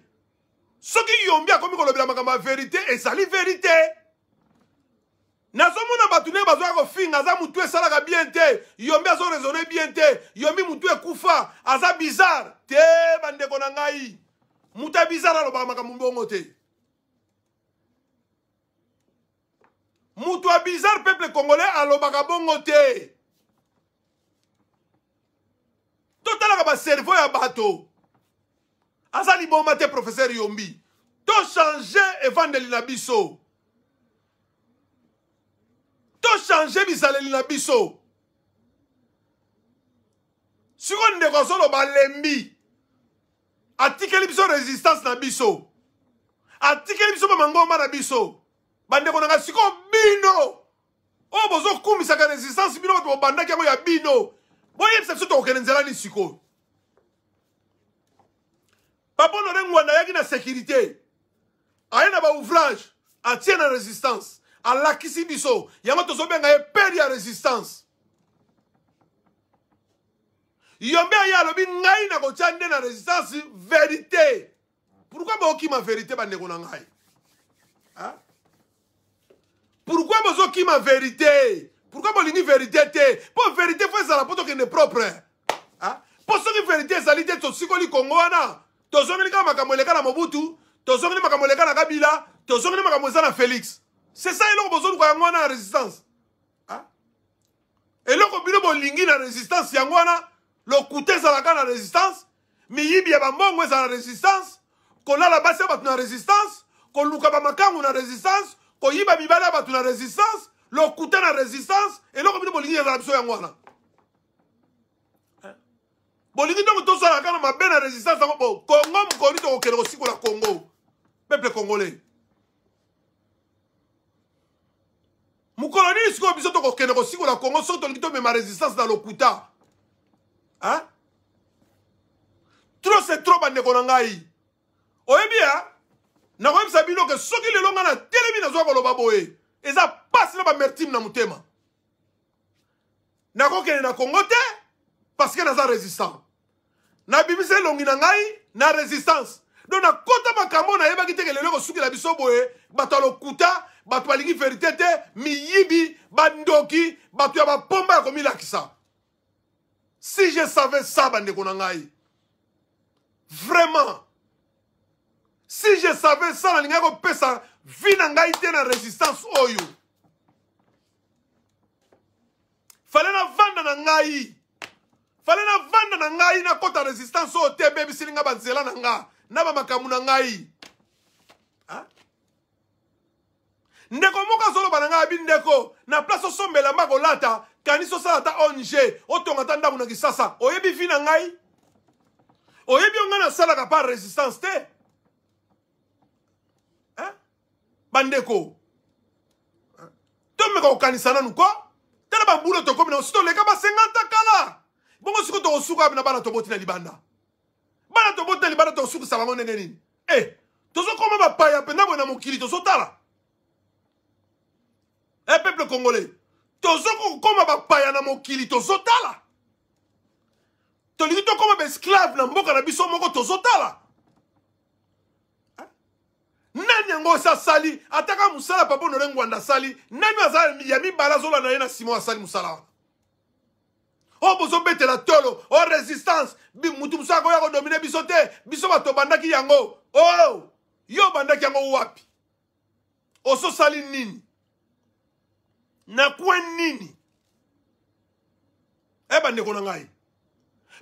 soki yombi akomi kolobela makambo ya verite ezali verite nazomona bato ndenge bazwaka kofinga aza motu esalaka bien te yombi azoresone bien te yombi motu ekufa aza bizare te bandeko na ngai motu ya bizare alobaka makambo mbongo te moto ya bizare peuple congolais alobaka bongo te totalaka baserveu ya bato azali boma te professeur yombi tochange evandeli na biso tochange bizaleli na biso sikoyo ndeko azoloba alembi atikeli biso resistance na biso atikeli biso bamangomba na biso bandeko na ngai sikoyo bino oyo bozokumisaka resistance bino bato bobandaki yango ya bino boyebisa biso tokokende nzelani sikoyo papa honore ngwanda ayaki na sécurité aye na baouvrage atie na résistance alakisi biso yango tozobenga ye pere ya résistance yombe aye alobi ngai nakotia nde na résistance vérité pourkui bokima vérité bandeko na ngai pourkui bozokima vérité pourkui bolingi vérité te mpo vérité fo ezala mpo tokende propre mpo soki vérité ezali te tosikoli kongo wana tozongeli kaka makambo eleka na mobutu tozongeli makambo eleka na kabila tozongeli makambo eza na félix c'est ça eloko bozoluka yango wana na résistance ah? eloko bino bolingi na résistance yango wana lokuta ezalaka na résistance miyibi ya bambongo ezala na résistance kolala basi ya bato na résistance koluka bamakangu na résistance koyiba mibale ya bato na résistance lokuta na résistance eloko bino bolingi ezala biso yango wana bolingi ntango tozala kaka na mabe na résistance yango bo kongo mokoli tokokende kosikola kongo peuple congolais mokolo nini sikoyo biso tokokende kosikola kongo soki tolingi tomema résistance na lokuta tro se tro bandeko na ngai oyebi ya nakoyebisa bino ke soki lelo ngai na telemi nazwa koloba boye eza pasi na bamertime na motema nakokende na kongo te parce que naza résistant nabimisa elongi na ngai na resistance don nakɔta makambo nayebaki teke lelo ekosukela biso boye bato ya lokuta bato balingi verité te miyibi bandoki bato ya bapomba ya komilakisa si je savais ça bandeko na ngai vraiment si je savais ça nalingaki kopesa vi na ngai te na résistance oyo fale na vanda na ngai fale navanda na ngai nakɔta resistance oyo te ebebisili nga banzela na nga na bamakambo na ngai ndeko moko azoloba na ngai abi ndeko na place osombela mba kolata kanisi osala ata ong otonga ta ndambo na kisasa oyebi vi na ngai oyebi yo ngai nasalaka par resistance te bandeko tomeka kokanisa nanu ko tala bambula tokomi na osi toleka basenga nta kala bongo sikoyo tokosuka na bana tobotina libanda bana tobotina libanda tokosukisa bango ndenge nini e tozokoma bapaya mpenza boye na mokili tozotala e peuple congolais tozokokoma bapaya na mokili tozotala tolingi tokoma baesclave na mboka na biso moko tozotala eh? nani yango ose asali ataka mosala papa onore ngwanda asali nani azala ya mibale azolanda ye na nsima asali mosala wana oyo oh, bozobetela tolo o oh, résistance mutu mosusu akoya kodomine biso te biso bato obandaki yango o oh, yo obandaki yango wapi ososali nini na kue nini e bandeko na ngai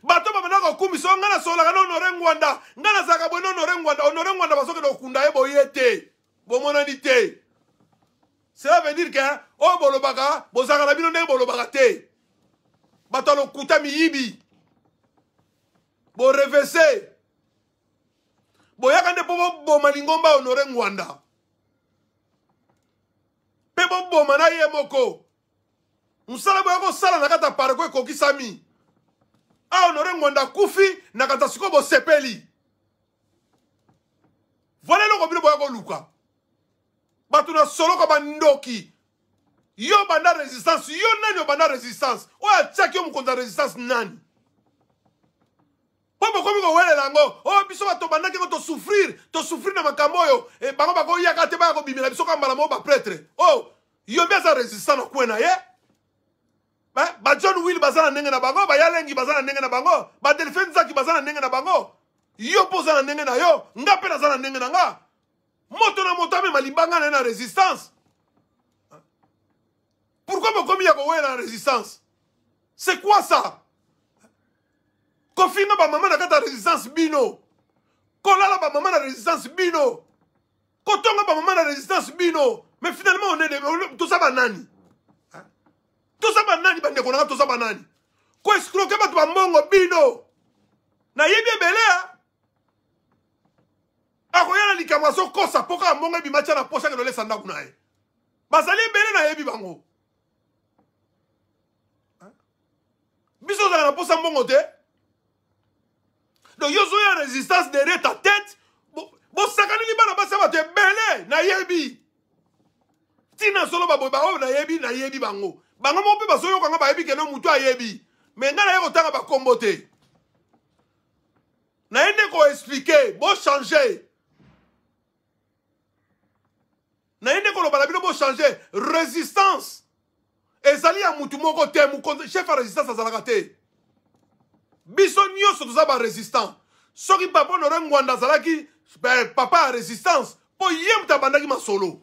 bato babandaka kokumisa oyo ngai nasololaka na honore ngwanda ngai nazalaka boye na honore ngwanda honore ngwanda bazokende kokunda ye boye te bomonani te cela veut dire ke oyo bolobaka bozalaka na bino ndenge bolobaka te bato ya lokuta miyibi borevese boyaka nde mpo boboma lingomba honore ngwanda mpe boboma na ye moko mosala boya kosala na kati ya pareko ekokisami ahonore ngwanda akufi na kati ya sikoyo bosepeli vola eloko bino boya koluka bato na soloko bandoki yo banda resistance yo nani obanda resistance oyo atiaki yo mokonzi ya resistance nani mpo bokomi kowelela yango oyo biso bato bandaki yango tosouffrir tosouffrir na makambo oyo e, bango bakoyaka te baya kobimela biso ka mbala moko bapretre o oh, yo mpe aza resistant na kwe na ye bajohn will baza na ndenge na bango bayalengi baza na ndenge na bango badelfin zaki baza na ndenge na bango yo mpo oza na ndenge na yo nga mpe naza na ndenge na nga moto na moto amema libanga na ye na resistance pourquoi bokomi ya kowelela na résistance c'est quoi ça kofina bamama na kati ya résistance bino kolala bamama na résistance bino kotonga bamama na résistance bino mais finalement onede toza banani toza banani bandeko na nga toza banani koescroke bato bambongo bino nayebi ebele ya akoya na likambo azokosa mpo kaka mbongo ebima tya na posa akendo lesa ndako na ye bazali ebele nayebi bango biso ozala na mposa mbongo te donc yo ozoya résistance derrière ta tête bosakaneli bana basi ya bato ebele nayebi ntina solo baboye baoyo nayebi nayebi bango bango moko mpe bazoyokanga bayebi kende motu ayebi me ngai naye kotanga bakombo te naye nde koexplike bochange naye nde koloba na bino bochange résistance ezali ya mutu moko te chef ya resistance azalaka te biso nyonso toza baresistant soki papa honore ngwanda azalaki papa ya resistance mpo ye moto abandaki masolo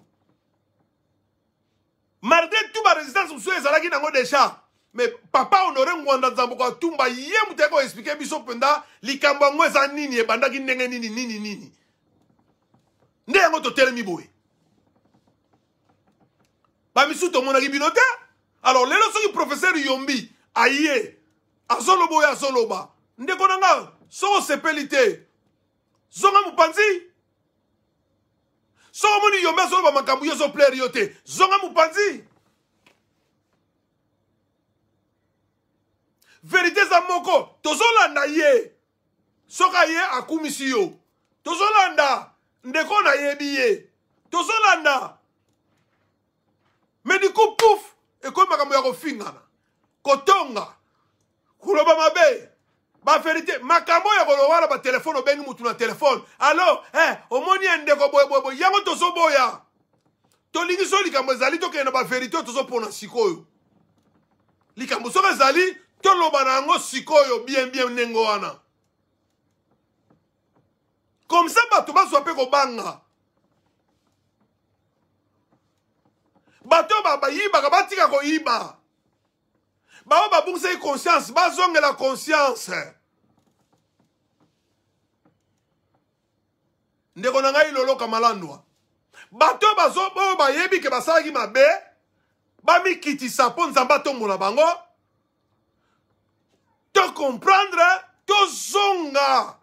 malgré tout baresistance mosusu ezalaki nango deja me papa honore ngwanda nzamboko atumba ye moto yaki koexplike biso mpenza likambo yango eza nini ebandaki ndenge nini nini nini nde yango totelemi boye bamisusu tomonaki bino te alors lelo soki professeur yombi aye azoloba oyo azoloba ndeko na nga soki osepeli te zonga mopanzi soki omoni yombi azoloba makambo yo ezoplaire yo te zonga mopanzi verité eza moko tozolanda ye soki aye akumisi yo tozolanda ndeko nayebi ye tozolanda me du coup pouf ekomi makambo ya kofingana kotonga koloba mabe baverité makambo ya koloba wana batelefone obengi mutu na telefone alo eh, omoni ya ndeko boyeboyeboye yango tozoboya tolingi so likambo ezali tokende baverité oyo tozopona sikoyo likambo soki ezali toloba na yango sikoyo bien bien ndenge wana comme ça bato bazwa mpe kobanga bato oyo bayibaka batika koyiba baoyo babungisaki conscience bazongela conscience ndeko na ngai loloka malandwa bato oyo bayebi ke basalaki mabe bamikitisa mpo nzambe atombola bango tokomprendre tozonga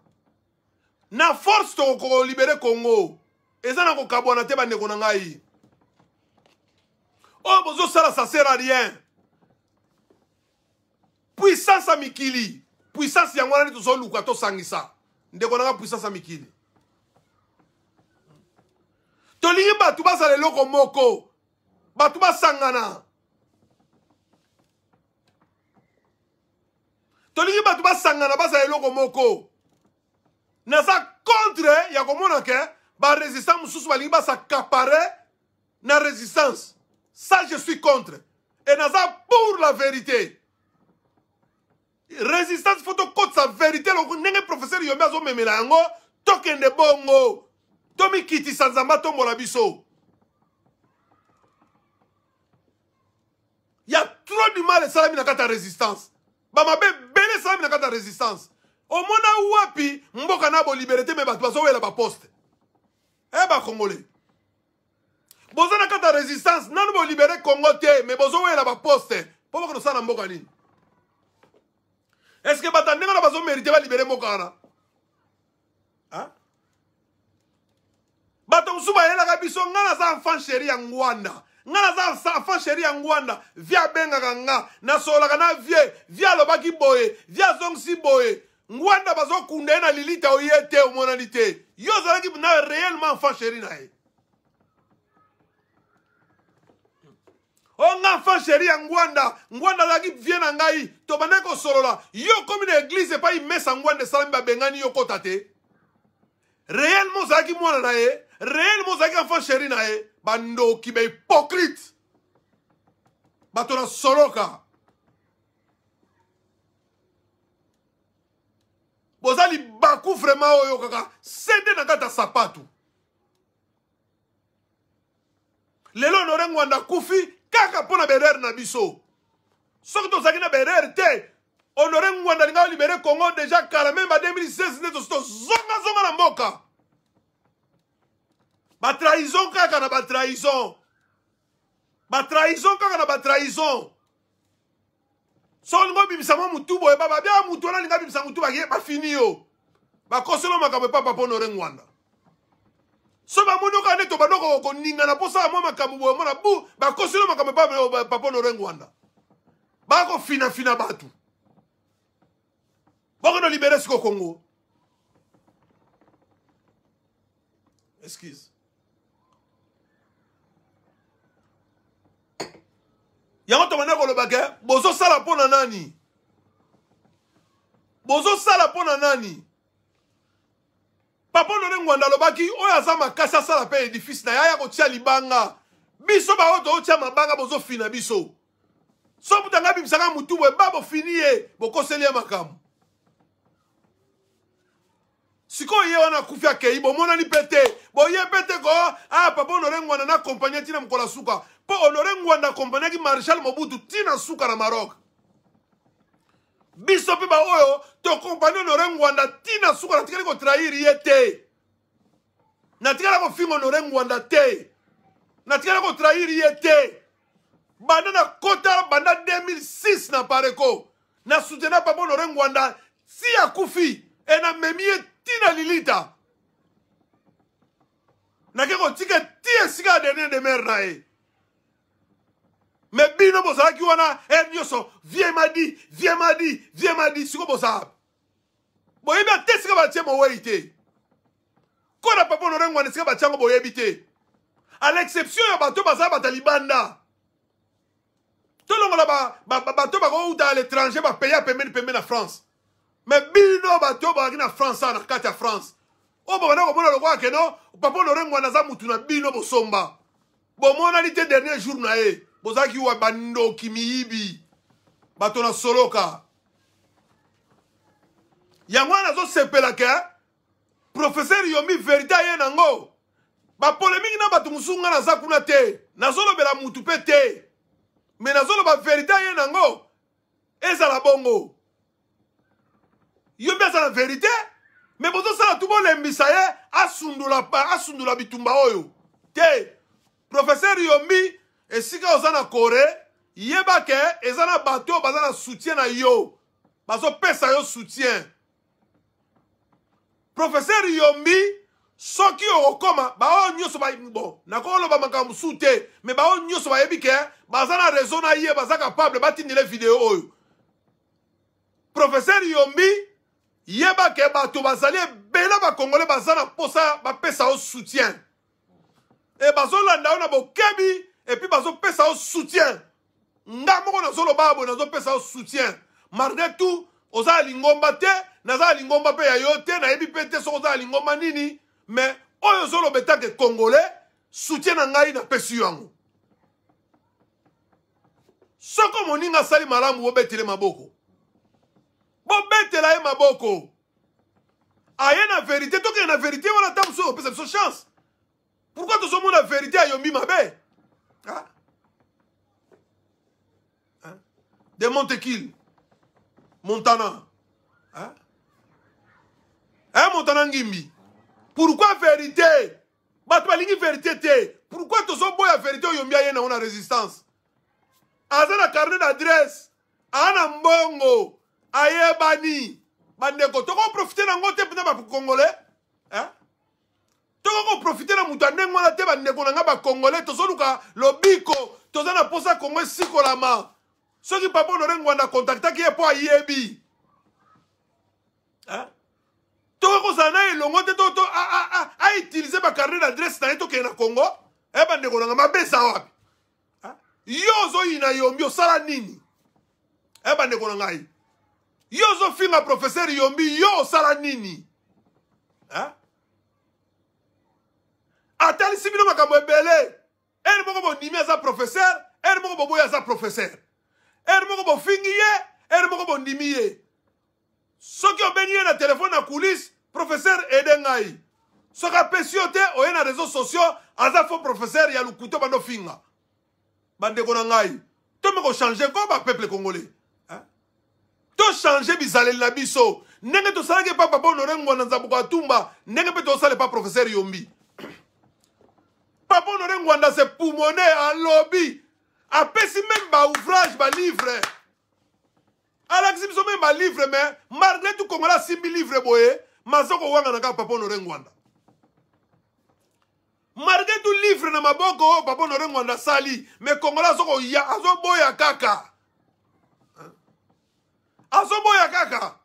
na force tokokolibere congo eza na kokabwana te bandeko na ngai oyo oh, bozosala ça sert à rien puissance ya mikili puissance yango wana nde tozoluka tosangisa ndeko nanga puissance ya mikili tolingi bato bazala eloko moko bato basangana tolingi bato basangana bazala eloko moko naza contre ya komona ke barésistant mosusu balingi basakapare na résistance Ça, je suis contre. Et Naza pour la vérité. Résistance, faut sa vérité. Le professeur Yomé a memela Token de bongo. Tomi kiti sanzamba tombola biso. Il y a trop de mal et ça na kata résistance. Bamabe bele salami na kata résistance. Au mona wapi mboka na bo liberté mais bato bazowela poste. Eh bah congolais. boza na kati ya résistance nanu bolibere congo te me bozowelela baposte mpo bako tosala mboka nini estce ke bato ya ndenge wana bazomerite balibere mboka wana bato mosusu bayelelaka biso ngai naza enfant sheri ya ngwanda nga naza enfant sheri ya ngwanda vie abengaka nga nasololaka na vie vie alobaki boye vie azongisi boye ngwanda bazokunda ye na lilita oye te omonani te yo ozalaki na réellement enfant sheri na ye o nga fa sheri ya ngwanda ngwanda azalaki vie na ngai tobandaki kosolola yo komi na eglize epai mesa ngwanda esalami babengani yo kota te réellement ozalaki mwana na ye réellement ozalaki enfant sheri na ye bandoki bahypocrite bato na soloka boza libaku vraiment oyo kaka sede na kati ya sapatu lelo honore ngwanda akufi kaka mpo na berere na biso soki tozalaki na berere te honore ngwanda linga olibere congo deja kala meme ba 2016 nde tosi tozongazonga na mboka batraison kaka na batraison batraison kaka na batraison soki olingi obimisa mwa motu boyeba babia motu wana alingi abimisa motu bafini yo bakoselo makambo epapa mpo honore ngwanda so bamoni okaa nde tobanda koningana mposala mwa makambo boye mona bu bakosilo makambo epa papa loreng wana bakofinafina bato bakona libere siko kongo excuse yango tobanda koloba ke bozosala mpo na nani bozosala mpo na nani papa olone ngwanda alobaki oyo aza makasi asala mpe edifice na ye aya kotia libanga biso baoyo tootya mabanga bozofina biso so mutu anga abimisaka mutu boye ba bofini ye bokoseli ye makambo sikoyo ye wana akufi akei bomonani mpe te boye mpe te ko ah papa honore ngwanda na akompagne ntina mokolo ya suka mpo honore ngwanda akompagnaki marshal mobutu ntina suka na maroc biso mpe baoyo tokompani honore ngwanda ntina suka natikali kotrahiri ye te natikala kofinga honore ngwanda te natikala kotrahiri ye te banda na kota banda 2006 na pareko na sutena papa honore ngwanda si akufi enamemi ye ntina lilita nake kotika ti esika ya dernier de mere na ye me bino bozalaki wana ere eh, nyonso vie madi vie madi vie madi siko bozala boyebi ate esika batie mowei te kona papa onorengo wana esika batie yango boyebi te à l'exception ya bato bazala bata libanda tolongola bato bakouta à l'étranger bapeya pembeni pembeni na france me bino bato bazalaki na france a na kati ya france oyo babanda komona lokola keno papa onorengo wana aza mutu na bino bosomba bomonani te dernier jour na ye bozalaki wa bandoki miyibi bato na soloka yango wana nazosepela ke profeser yomi verite aye nango bapolemiki na bato mosusu nga naza kuna te nazolobela mutu mpe te me nazoloba verite aye nango ezala bongo yo mpe aza na verite me bozosala tu bolembisa ye asundula, asundula bitumba oyo te profeser yomi esika oza na kore yeba ke eza na bato oyo baza na soutien na yo bazopesa yo soutien profeser yombi soki okokoma baoyo nyonso bon nakoloba makambo mosusu te me baoyo nyonso bayebi ke baza na réseau na ye baza kapable batindile video oyo profeser yombi yeba ke bato bazali ebele bakongole baza na mposa bapesa yo soutien e bazolanda yo na bokebi epuis bazopesa yo soutien nga moko nazoloba boye nazopesa yo soutien malgré tout oza ya lingomba te naza ya lingomba mpe ya yo te nayebi mpe te soki oza ya lingomba nini mais oyo ozoloba etanke congolais soutien na ngai napesi yo yango soki moninga asali malamu bobetele maboko bobetela ye maboko aye na verité tokende na verité wana ta mosusu opesa biso chance pourkui tozomona verité ayombi mabe Hein? Hein? De Montequil, Montana. Hein? Hein, Montana Ngimbi? Pourquoi vérité? bato balingi vérité te pourkui tozoboya vérité oyombi aye nango na résistance aza na carnet d'adresse aa na mbongo ayebani bandeko tokoprofite nango te mpena bakongole eh? toko koprofite na moto ya ndenge wana te bandeko na ngai bacongolais tozoluka lobiko toza na mposa kongo esikolama soki papa honore ngwanda akontaktaki ye mpo ayebi tokoki kozala na elongo te autilize bacarnet d'adresse na ye tokende na kongo e eh, bandeko na ngai mabesa wapi yo ozoyina yombi osala nini e eh, bandeko na ngai yo ozofinga profeser yombi yo osala nini atalisi bino makambo ebele ere moko bondimi aza professeur ere moko boboyi aza professeur ere moko bofingi ye ere moko bondimi ye soki obeni ye na telefone na coulisse professeur ede ngai soki apesi yo te oye na réseau sociaux aza fo professeur ya lukuto bandofinga bandeko na ngai tomi kochange ko bapeuple congolais tochange bizaleli na biso ndenge tosalaki epa papa honore ngwana nzambuko atumba ndenge mpe tosala epa professeur yombi papa mpo none ngwanda se pumone alobi apesi meme baouvrage balivre alakisi biso meme balivre me malgré tout kongola asimbi livre boye maza kowangana kaka papa onore ngwanda malgré tout livre na maboko oyo papa onore ngwanda asali me kongola azokoya azoboya kaka azoboya kaka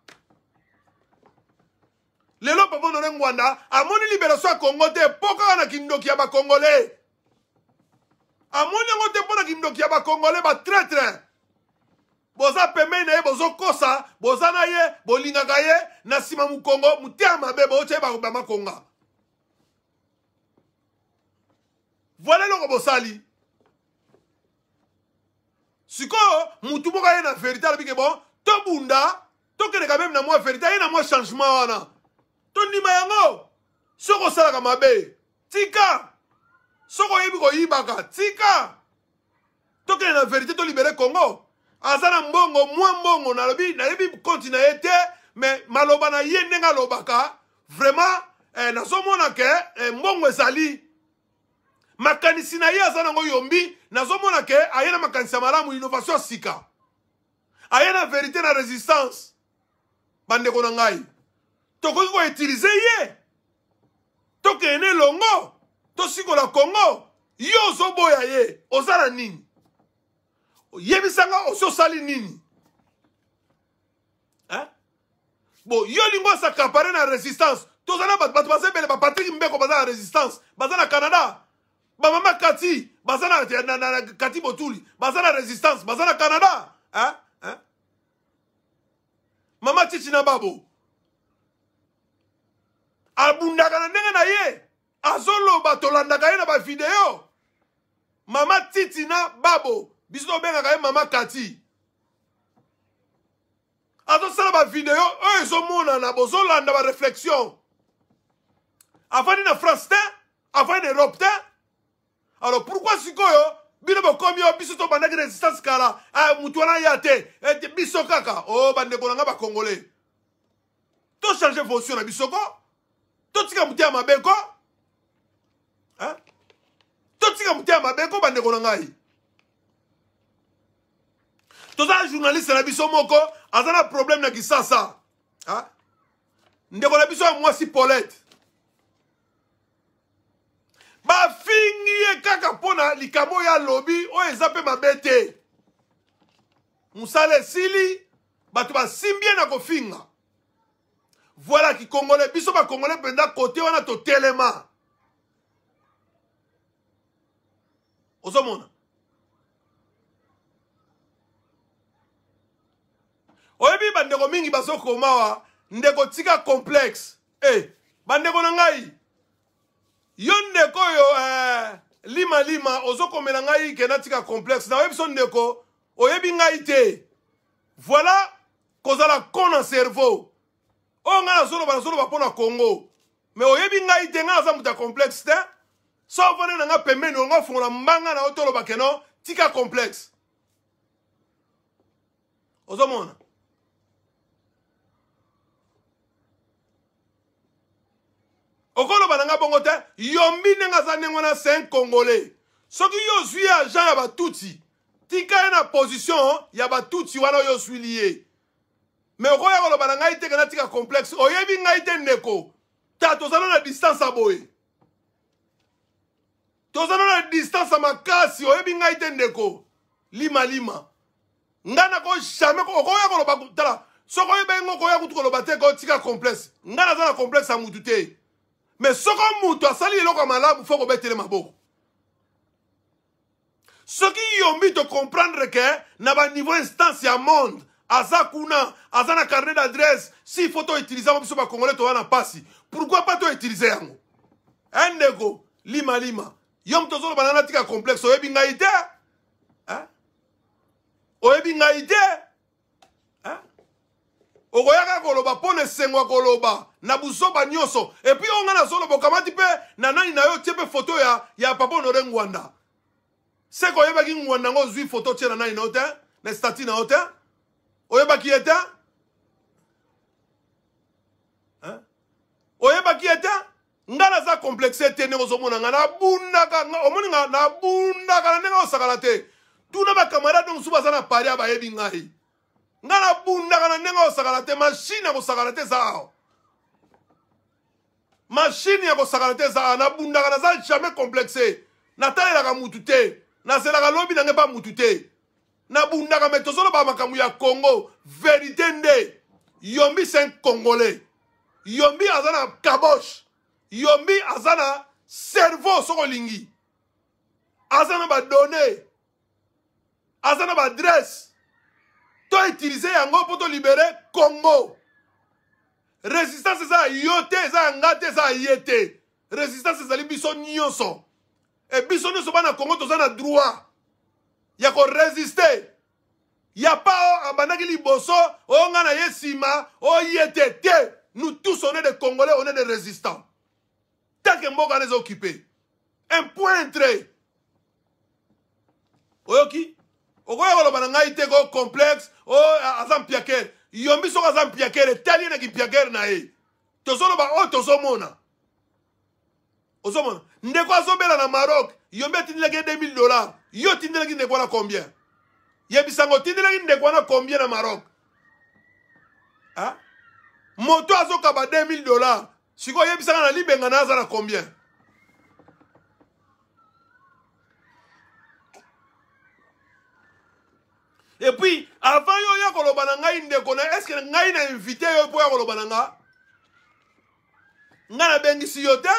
lelo papa none ngwanda amoni liberation ya kongo te mpo kaka na kindoki ya bakongole amoni yango te mpo na kindoki ya bakongole batretre boza pembeni na ye bozokosa boza na ye bolingaka ye na nsima mokongo motema mabe bootya ye bamakonga voila eloko bosali sikoyo mutu moko ye na verité alobi ke bon tobunda tokendeka meme na mwa verité ye na mwa changement wana tondima yango soki osalaka mabe tika soki oyebi koyibaka tika tokende na verité tolibere congo aza na mbongo mwa mbongo nalobi nayebi konti na ye te me maloba na ye ndenge alobaka vraiment eh, nazomona ke eh, mbongo ezali makanisi na ye aza nango yombi nazomona ke aye na makanisi ya malamu innovation ya sika aye na verité na résistance bandeko na ngai tokoki koutilize ye tokende elongo tosikola kongo ye ozoboya ye oza na nini oyebisanga osi osali nini bo yo olingo asakapare na résistance toza na bato bato baza ebele bapatrik mbeko baza na résistance baza na canada bamama kati baza na, na, na, na kati botuli baza na résistance baza na canada hein? Hein? mama titi na babo abundaka na ndenge na ye azoloba tolandaka ye na bavideo mama titina babo biso tobengaka ye mama kati azosala bavideo oyo ezomonana bozolanda bareflexion afandi na france te afandi na europe te alors pourkui sikoyo bino bokomi oyo biso tobandaki résistance kala eh, motu wana ya te eh, biso kaka o oh, bandeko na nga bakongole tochange fonction na biso ko totika motema mabe ko totika motema mabe ko bandeko na ngai toza journaliste na biso moko aza na problème na kisasa ndeko na biso ya mwasi paulette bafingi ye kaka mpona likambo oyo alobi oyo eza mpe mabe te mosala esili bato basimbi ye na kofinga voilà kikongole biso bakongole mpenza kote wana totelema ozomona oyebi bandeko mingi bazokomawa ndeko tika complexe e eh, bandeko na ngai yo ndeko oyo eh, limalima ozokomela ngai ke natika complexe na oyebi so ndeko oyebi ngai te voilà kozala ko na cerveau oyo oh, ngai nazoloba nazoloba mpo na kongo me oyebi ngai te ngai aza moto ya complexe te so ovanda na nga pembeni ongo ofungola mbanga na yo toloba keno tika complexe ozomona okoloba na nga bongo te yombi ndenge aza ndenge wana cinq congolais soki yo ozwi agent ya batuti tika ye na position ya batuti wana oyo ozwili ye me okoya koloba na ngai te ke natika complexe oyebi ngai te ndeko ta tozala na distance ya boye tozala na distance ya makasi oyebi ngai te ndeko limalima ngai nako jamai okoya koloba tala soko oyebi ngo okoya kutu koloba te kotika complexe ngai naza na complexe ya mutu te me soko mutu asali eloko ya malamu fo kobetele maboko soki yombi tocomprendre ke na baniveau instance ya monde aza kuna aza na carnet d'adresse si fo toutilisaka biso bakongole toza na mpasi pourkui mpa toutilize yango endeko limalima yo moto ozoloba na natika complexe oyebi ngai te oyebi ngai te okoyaka koloba mpo na esengo ya koloba na buzoba nyonso epui oyo ngai nazoloba okamati mpe na nani na yo tie mpe foto ya, ya papa onore ngwanda se koyebaki ngwanda yango ozwi foto tie na nani na yo te na stati na yo te oyebaki ete oyebaki ete nga naza komplexe te ndenge ozomona nga nabundaka omoni nga nabundaka na ndenge osakala te tuna bakamarade mosusu baza na paria bayebi ngai nga nabundaka na ndenge osakala te mashine ya kosakala te eza awa mashine ya kosakala te eza awa nabundaka naza jamais komplexe natalelaka mutu te nazelaka lobi na ngai mpa mutu te nabundaka me tozoloba makambo ya congo verité nde yombi se congolais yombi aza na kaboshe yombi aza na cerveau soko olingi aza na badone aza na baadresse toutilize yango mpo tolibere congo résistance eza ya yo te eza ya nga te eza ya ye te résistance ezali biso nyonso e biso nyonso bana congo toza na droit ya koresiste ya pa oyo abandaki liboso oyo ngai na ye nsima oye te te nous tous on est des congolais on est des résistants tanke mboka wana eza okipe un point entré oyoki okoya koloba na ngai te ko complexe o aza mpiakere yombi soko aza mpiakere tali enaki mpiakere na ye tozoloba oyo tozomona ozomona ndeko azobela na maroc yo mbe atindelaki ye 2000 dollar yo otindelaki ndeko wana combien yebisango otindelaki ndeko wana combien na maroc a moto azokaba 2000 dollar sikoyo oyebisaka na libenga na aza na combien epuis avant yo oya koloba na ngai ndeko na estce ngai na invite yo mpo oya koloba na nga ngai nabengisi yo te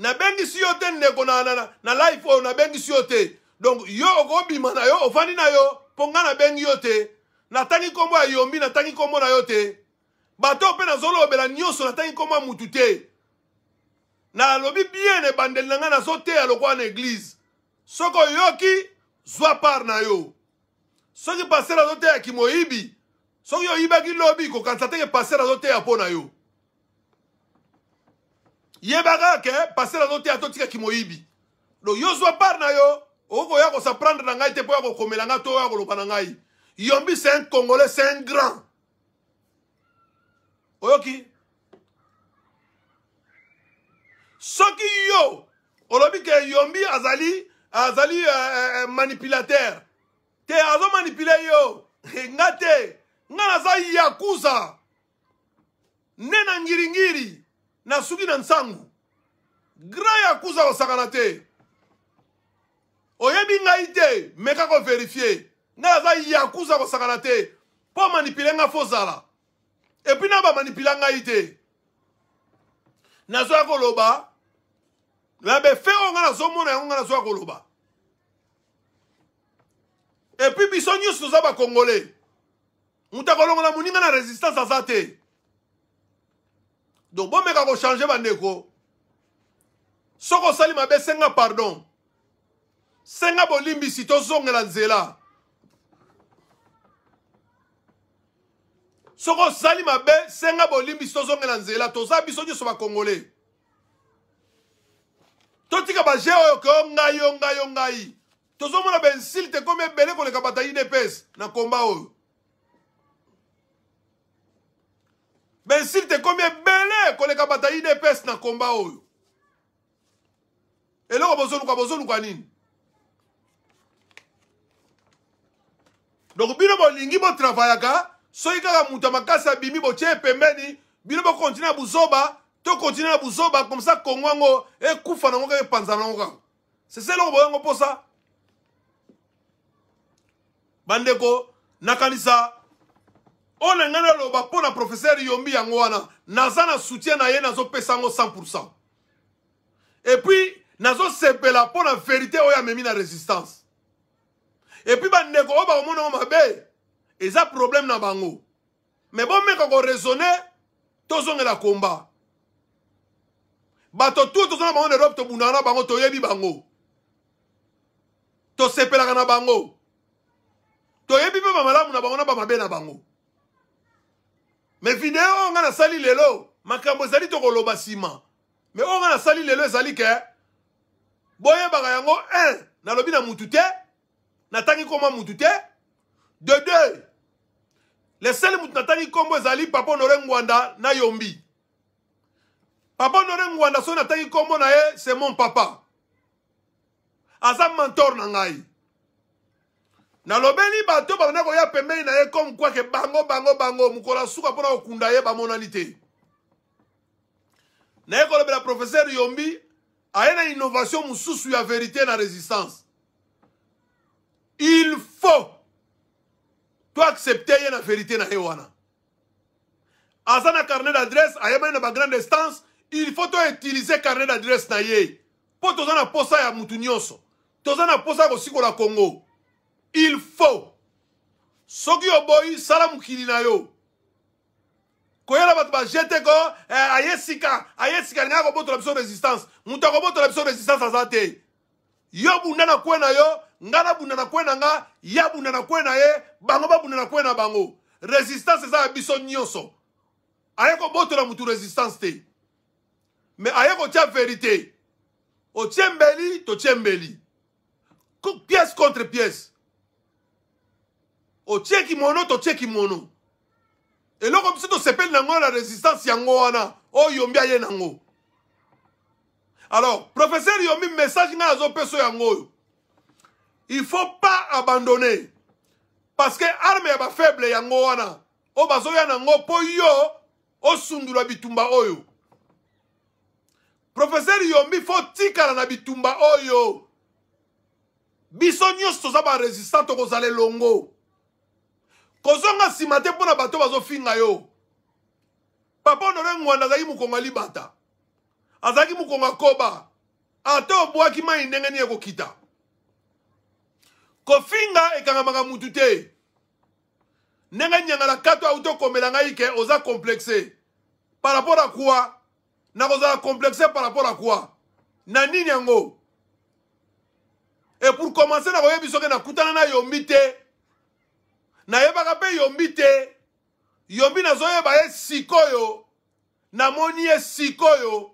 nabengisi yo te ndeko na, na, na life oyo nabengisi yo te donc yo okobima na yo ofandi na yo mpo ngai nabengi yo te natangi nkombo ya yombi natangi nkombo na yo te bato mpe nazolobela nyonso natangi nkombo ya mutu te nalobi bien ebandeli na ngai nazoteya lokola na eglize soki oyoki zwa part na yo soki paster azoteya kimoyibi soki oyibaki lobi kokanisa teke paster azoteya mpo na yo yebaka ke paster azo te atotikaki moyibi lo yozwa part na yo okoya kosaprendre na ngai te mpo ya kokomela ngai to oya koloba na ngai yombi c'est un congolais c'est un grand oyoki soki yo olobi ke yombi azali azali euh, euh manipulateur te azomanipule yo nga te nga naza yakuza nde na ngiringiri na suki na nsangu grand ya kuza kosakana te oyebi ngai te meka koverifie ngai aza ya kuza kosakana te mpo manipule nga fozala epui na bamanipula ngai te nazoya koloba na befe oyo ngai nazomona yango ngai nazoya koloba epui biso nyonso toza bakongole moto akolongola moninga na resistance aza te donc bomeka kochange bandeko soki osali mabe senga pardon senga bolimbisi tozongela nzela soki osali mabe senga bolimbisi tozongela nzela toza biso nyonso bakongole totika baje oyo ke yo oh, ngai yo oh, ngai yo oh, ngai tozomona bainsulte komi ebele koleka bata idps na komba oyo bensilite ekomi ebele koleka bato ya idps na komba oyo eloko bozoluka bozoluka nini donc bino bolingi botravaillaka soki kaka moto ya makasi abimi botie pembeni bino bokontinue na buzoba to kontinue na buzoba comme ça kongo yango ekufa nango kaka epanzana nango kaka sese eloko boyango mposa bandeko nakanisa oyo ngai naloba mpo na profeser yombi yango wana naza na soutien na ye nazopesa yango 100 epuis nazosepela mpo na verité oyo amemi na résistance epuis bandeko oyo bakomonango mabe eza problème na bango me bomeka koraisonne tozongela komba bato tu toza na bango na erope tobundaka na bango toyebi bango tosepelaka na bango toyebi mpe bamalamu na bango na bamabe na bango me video oyo nga nasali lelo makambo ezali to koloba nsima me oyo nga nasali lelo ezali ke boyebaka yango 1 eh, nalobi na mutu te natangi koma mutu te de 2 lesele mutu natangi nkombo ezali papa onore ngwanda na yombi papa onore ngwanda soki natangi nkombo na ye se mon papa aza mentor na ngai nalobeli bato babanda koya pembeni na ye comme kwake bango bango bango mokolo asuka mpona kokunda ye bamonani te naye kolobela professeur yombi aye na innovation mosusu ya vérité na résistance il faut to accepte ye na vérité na ye wana aza na carnet d'adresse ayebani na bagrande stance il faut to utilize carnet d'adresse na ye mpo toza na posa ya mutu nyonso toza na posa ya kosikola congo il faut soki oboyi sala mokili na yo koyela bato baje te ko eh, aye sika aye sika lingaka kobotola biso résistance moto akobotola biso résistance aza te yo bunda na kwe na yo ngai nabunda na kwe na nga ya bunda na kwe na ye bango babunda na kwe na bango résistance eza ya biso nyonso aye kobotola motu résistance te me aye kotia vérité otie mbeli totie mbeli pièce contre pièce otie kimono totie kimono eloko biso tosepeli nango na resistance yango wana oyo yombi aye nango alors professeur yombi message ngai azopesa yango oyo il faut pas abandonner parce que arme ya bafaible yango wana oyo bazoya nango mpo yo osundula bitumba oyo professeur yombi fo tikala na bitumba oyo biso nyonso toza baresistant tokozala elongo kozonga nsima te mpo na bato bazofinga yo papa onore ngwanda azalaki mokongo ya libata azalaki mokongo ya koba ata obwaki mai ndenge nini ekokita kofinga ekangamaka mutu te ndenge nyangala kato auti okomela ngai ke oza komplexe par rapport a kwa na kozala komplexe par rapport a kwa na nini yango e pour commencer na koyebi soki nakutana na yombi te nayebaka mpe yombi te yombi nazoyeba ye sikoyo namoni ye sikoyo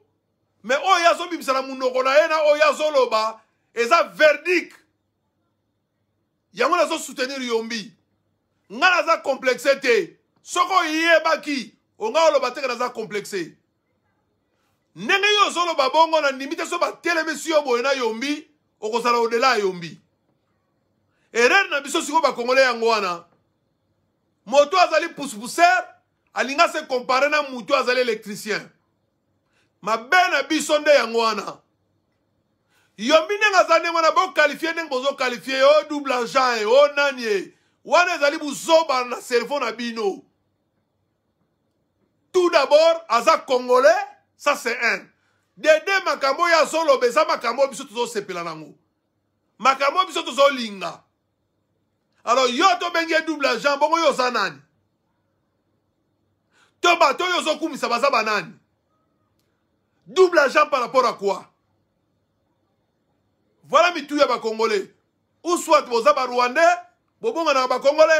me oyo azobimisa na munoko na ye na oyo azoloba eza verdict yango nazosoutenir yombi ngai naza komplexe te soki oyebaki ongai oloba teke naza komplexe ndenge yo ozoloba bongo nandimi te so batelemisi yo boye na yombi okozala odela ya yombi erere na biso sikoyo bakongole yango wana moto azali pusupusere alingi ase kompare na moto azali électricien mabe na biso nde yango wana yombi ndenge aza ndenge wana bokalifie ndenge bozokalifie o double agent e o nani e wana ezali bozoba na cerveau na bino tout d'abord aza congolais ça c'est un dede makambo oyo azoloba eza makambo oyo biso tozosepela nango makambo oyo biso tozolinga alors yo tobenge double agent bongo yo oza nani to bato oyo ozokumisa baza banani double agent par rapport à quoi voilà mitu ya bakongole ou soit boza barwandais bobonganaka bakongole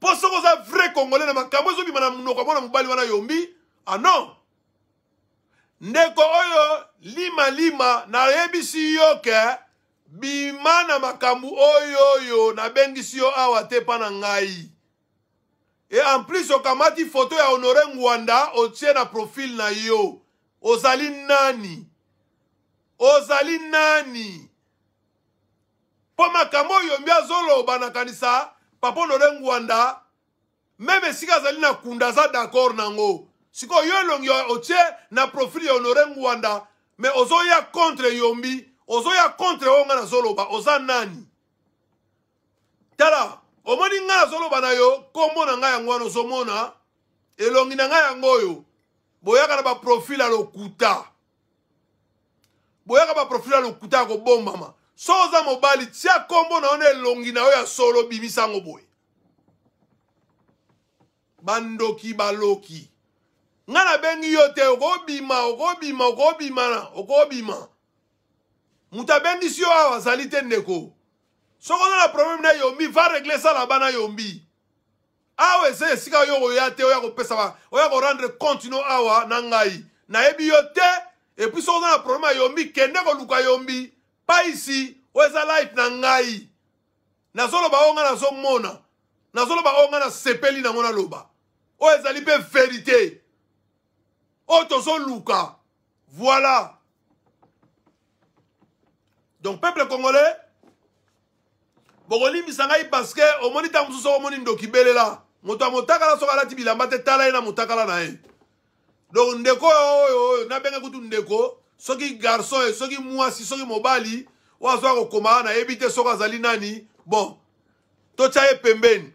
mpo soki oza vrai congolais na makambo ezobima na monoko mwana mobali wana yombi ah non ndeko oyo limalima nayebisi yo ke bima na makambo oyo oyo nabengisi yo awa te mpa na ngai e en plus okamati foto ya honore ngwanda otie na profile na yo ozali nani ozali nani mpo makambo oyo yombi azoloba nakanisa papa honore ngwanda meme esika azali na kunda aza d'accord nango sikoyo yo elongi otie na profile ya honore ngwanda me ozoya contre yombi ozoya contre oyo ngai nazoloba oza nani tala omoni ngai nazoloba na yo nkombo na ngai yango wana ozomona elongi na ngai yango oyo boyaka na baprofile ya lokuta boyaka baprofile ya lokuta ya kobombama so oza mobali tia nkombo na yo na elongi na yo ya solo bimisango boye bandoki baloki ngai nabengi yo te okobima okobima okobima okobima moto abendisi yo awa azali te ndeko soki oza na probleme na yombi va regle salaba na yombi awa eza esika oyo koya te oya kopesa oya korendre compte no awa na ngai nayebi yo te epui soki oza na probleme ya yombi kende koluka yombi paisi oyo eza life na ngai nazoloba oyo ngai nazomona nazoloba oyo ngai nasepeli nango naloba oyo ezali mpe verité oyo tozoluka voilà donc peuple congolais bokolimisa ngai parceke omoni ntango mosusu omoni ndoki belela moto ya motakala soko alati bilamba te tala ye na motakala na ye donc ndeko oyo oh, oyo oh, oyo oh, nabenge kutu ndeko soki garçon ye eh, soki mwasi soki mobali oyo azwaka kokoma nayebi te soko azali nani bon totya ye pembeni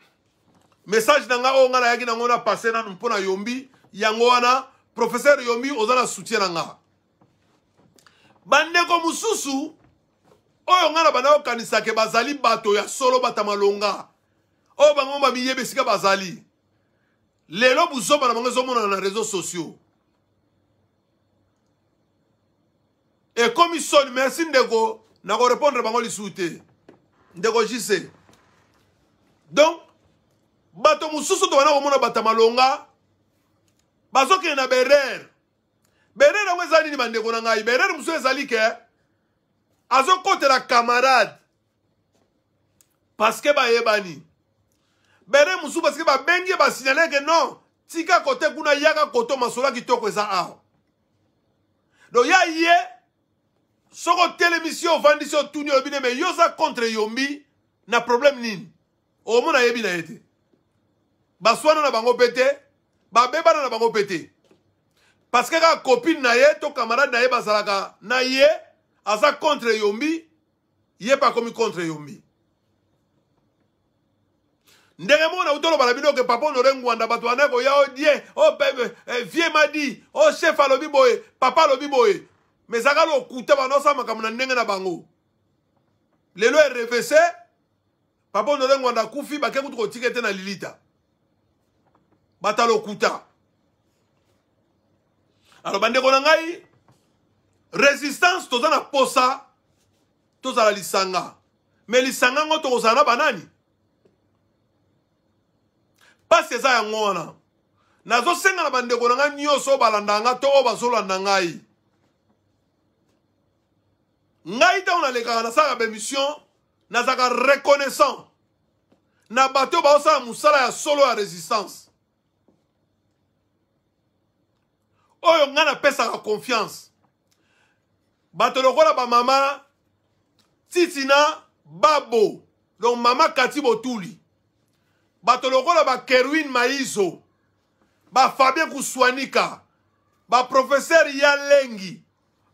message na ngai oyo ngai nayaki nango na passe nanu mpo na yombi yango wana professeur yombi oza na soutien na nga bandeko mosusu oyo ngai na banda okanisake bazali bato ya solo bata malonga oyo bango bamiyebi esika bazali lelo buzoba na bango ezomonana na réseau sociaux ekomi soni merci ndeko nakorépondre bango lisusu te ndeko jise donc bato mosusu tobanda komona bata malonga bazokende na berere berere yango eza nini bandeko na ngai berere mosusu ezali ke azokotela camarade parceke bayebani bere mosusu parceke babengi ye basignaleke non tika kote kuna yaka koto masolo ya kitoko eza awa don ya ye soki otelemisi yo ovandi si otuni olobi ne me yo oza contre yombi na problème nini omona yebi na ye te baswana na bango mpe te babebana na bango mpe te parceke kaka copine na ye to camarade na ye bazalaka na ye aza contre yombi ye mpe akomi contre yombi ndenge moko nauti olobala bino oke papa onore ngwanda bato banda koya odie oh, eh, vie madi o oh, chef alobi boye papa alobi boye me ezaka lokuta banda osala makambo na ndenge na bango lelo erevese papa onore ngwanda akufi bake kutu kotika ete na lilita bato alokuta aloba ndeko na ngai résistance toza na posa tozala lisanga me lisanga yango tokozala na banani mpasi eza yango wana nazosenga na bandeko na ngai nyonso oyo balandaka ngai to oyo bazolanda ngai ngai ntango nalekaka nasalaka bemission nazalaka reconnaissant na bato oyo baosala mosala ya solo ya résistance oyo ngai napesaka confiance bato lokola bamama titina babo donc mama kati botuli bato lokola bakerwin maizo bafabien kuswanika baprofeser ya lengi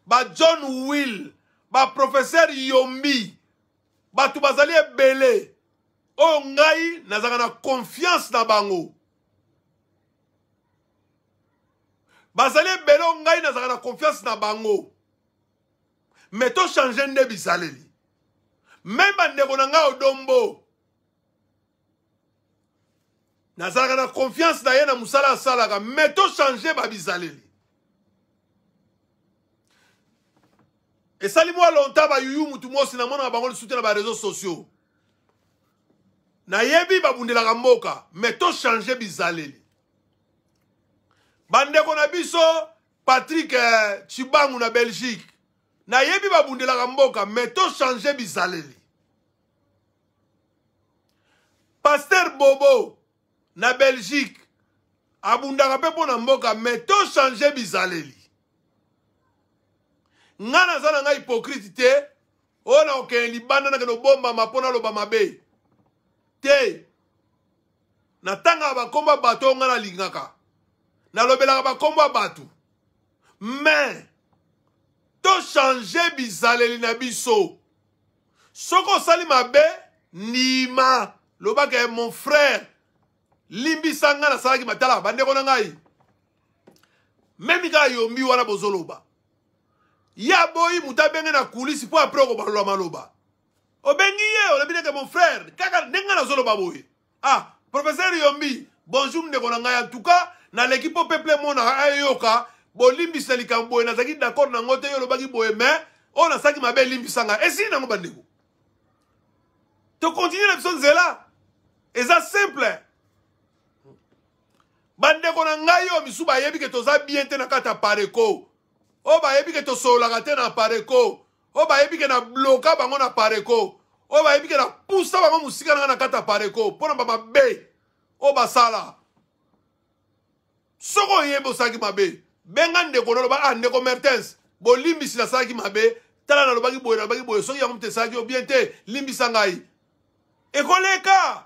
bajohn will baprofeser yombi bato bazali ebele oyo ngai nazalaka na konfiance na bango bazali ebele oyo ngai nazalaka na konfiance na bango me tochange nde bisaleli me bandeko na ngai odombo nazalaka na confiance na ye na mosala asalaka me tochange babisaleli esali mwa lonta bayuyu mutu mosi na mona na bango lisuti na bareseau sociaux nayebi babundelaka mboka me tochange bizaleli bandeko na biso patrik eh, chibangu na belgique nayebi babundelaka mboka me tochange bizaleli paster bobo na belgique abundaka mpe mpo na mboka me tochange bizaleli ngai naza na ngai hipokrite te oyo nakokende libanda nakende obombama mpo naloba mabe te natangaka bakombo ya bato oyo ngai nalingaka nalobelaka bakombo ya bato me tochange bizaleli na biso soki osali mabe ndima lobaka ye mon frère limbisa ngai nasalaki matala bandeko na ngai memi kaka yombi wana bozoloba ye aboyi moto abenge na kulisi mpo apres okobalola maloba obengi ye olobi ndeke mon frère kaka ndenge nazoloba boye ah professeur yombi bonjour ndeko na ngai en tout cas naleki mpo peple mona ayoka bolimbisa likambo boye nazalaki d'accord nango te yo olobaki boye mais oyo nasalaki mabe elimbisa ngai esili nango bandeko tokontinue na biso nzela eza simple bandeko na ngai oyo misu bayebi ke toza bien te na kati ya pareko oyo bayebi ke tosololaka te na pareko oyo bayebi ke na bloka bango na pareko oyo bayebi ke na pusa bango mosika na ngai na kati ya pareko mpo na bamabe oyo basala soko oyebi osalaki mabe benga ndeko noloba ah ndeko mertens bolimbisi nasalaki mabe tala nalobaki boye nalobaki boye soki yango mute esalaki yo bien te limbisa ngai ekoleka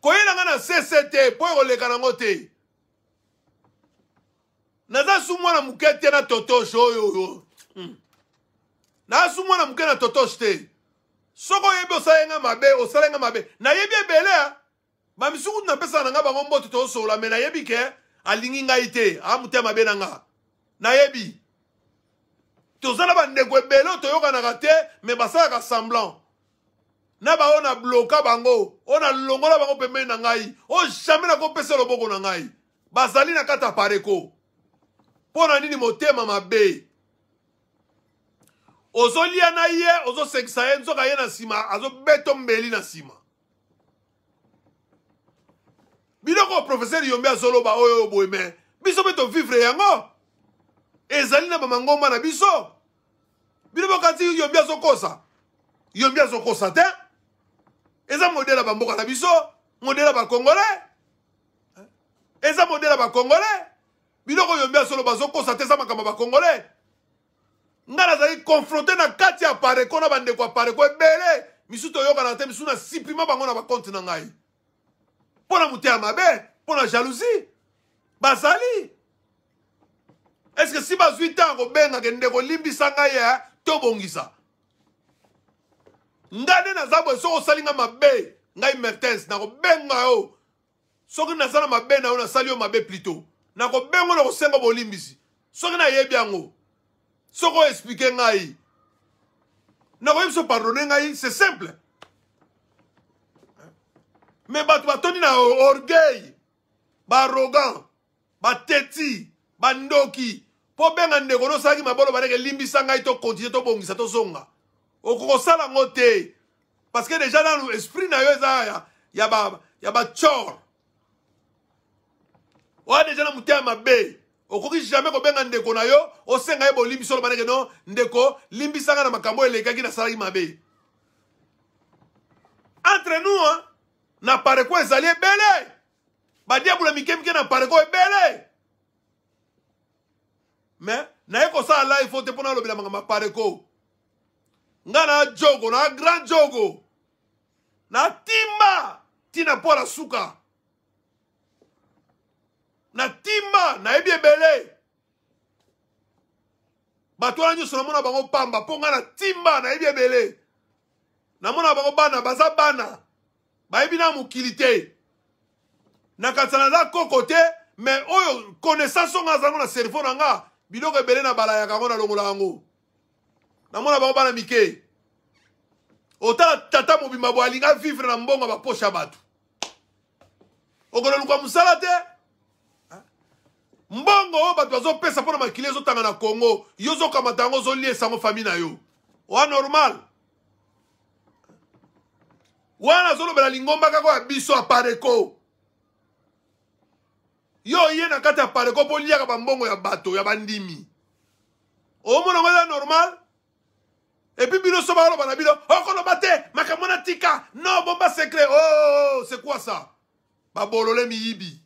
koyela ngai na sese te mpo ekoleka nango te naza su mwana moke te na totoshe oyo oyo hmm. naza su mwana moke na totoshe te soki oyebi osala nga mabe osala nga mabe nayebi ebele ah. bamisuku napesaka na ngai bango mbote tozosola me nayebi ke alingi ngai te amutema abe na nga nayebi tozala bandeko ebele oyo toyokanaka te me basalaka semblant na bango na bloka bango oyo nalongola bango pembeni na ngai oyo jamai nakopesa loboko na ngai bazali na kati ya pareko mpo na nini motema mabe ozolia na ye ozosekisa ye nzoka ye na nsima azobeto mbeli na nsima biloko professeur yombe azoloba oyo boye me biso mpe tovivre yango ezali na bamangomba na biso bino bokati yombi azokosa yombi azokosa te eza modele ya bamboka na biso modele ya bakongole eza modele ya bakongole biloko yombi azoloba azokosa te eza makambo ya bakongole ngai nazali konfronte na kati ya pareko na bandeko ya pareko ebele misusu toyokana te misusu na siprima bango na bakonte na ngai mpo na moto ya mabe mpo na jalousie bazali estce si bazwi ntango kobengaka ndeko olimbisa ngai ya tobongisa ngai nde naza boye soki osali ngai mabe ngai mertens nakobenga yo soki naza na mabe na yo nasali yo mabe pluto nakobenga na kosenga bolimbisi soki nayebi yango soki oexplike ngai nakoyebi so pardonne ngai c'est simple me bato batondi na orgueil baarrogant bateti bandoki mpo benga ndeko nosalaki mabolo bandeke elimbisa ngai tokontinue tobongisa tozonga okokosala yango te parce que déjà nanu esprit na yo eza ya bachor oya déjà na motema mabe okoki jamais kobenga ndeko na yo osenga ye bolimbisa oloba ndeke no ndeko limbisanga na makambo oyo elekaki nasalaki mabe entre nous na pareko ezali ebele badiabula mikemike na pareko ebele me naye kosala live te mpo nalobela makambo ya pareko nga na jogo na grand jogo natimba ntina mpo na suka natimba nayebi ebele bato wana nyonso namona bango pamba mpo nga natimba nayebi ebele namona bango bana baza bana bayebi na mokili te na kanisa naza koko te me oyo connaissance ongo azango na cerveau na nga biloko ebele na balayaka yango nalongola yango namona bango bana mike otala tata mobimba bo alinga vivre na mbongo baposhe ya bato okolaluka mosala te mbongo oyo bato bazopesa mpo na makili ezotanga na kongo yo ozokamata yango ozolia esango fami na yo wa normal wana azolobela lingomba kaka ya biso apareko yo oye na kati ya pareko mpo liaka bambongo ya bato ya bandimi omona ngo eza normal epuis bino so bakoloba na bino okoloba te makambo na tika no bomba sekre o oh, sekwasa babolole miyibi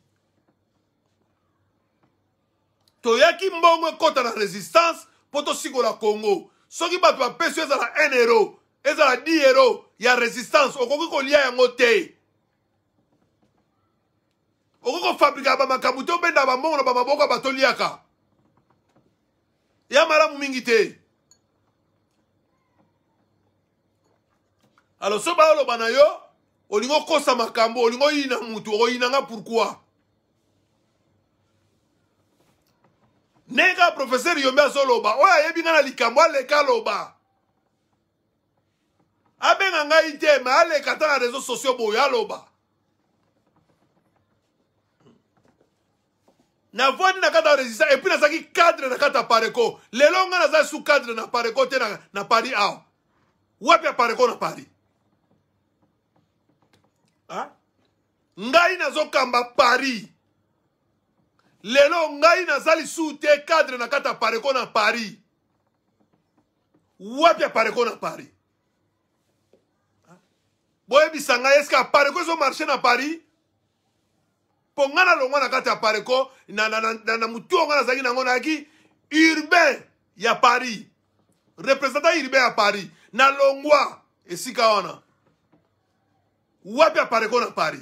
toyaki mbongo ekɔta na resistance mpo tosikola congo soki bato bapesi yo ezala nro ezala 10 euro ya résistance okoki kolia yango te okoki kofabrika bamakambo te obenda bamongo na bamaboko ya bato oliaka ya malamu mingi te alo so baoloba na yo olingi okosa makambo olingi oyina mutu okoyinanga pourkui ndenge kaka profeser yombe azoloba oyo ayebi ngai na likambo aleka aloba abenga ngai te me aleka ata na réseau sociaux boye aloba navandi na kati ya résistance epuis nazalaki cadre na kati ya pareco lelo ngai naza su cadre na pareco te na, na paris awa wapi ya pareco na paris ha? Ah? ngai nazokamba paris lelo ngai naza lisusu te cadre na kati ya pareco na paris wapi ya pareco na paris boyebisa ngai eske apareko ezomarshe na paris mpo ngai nalongwa na kati ya pareko na, na, na, na, na motu wango nazalaki nango nayaki urbain ya paris representant urbain ya paris nalongwa esika wana wapi apareko na paris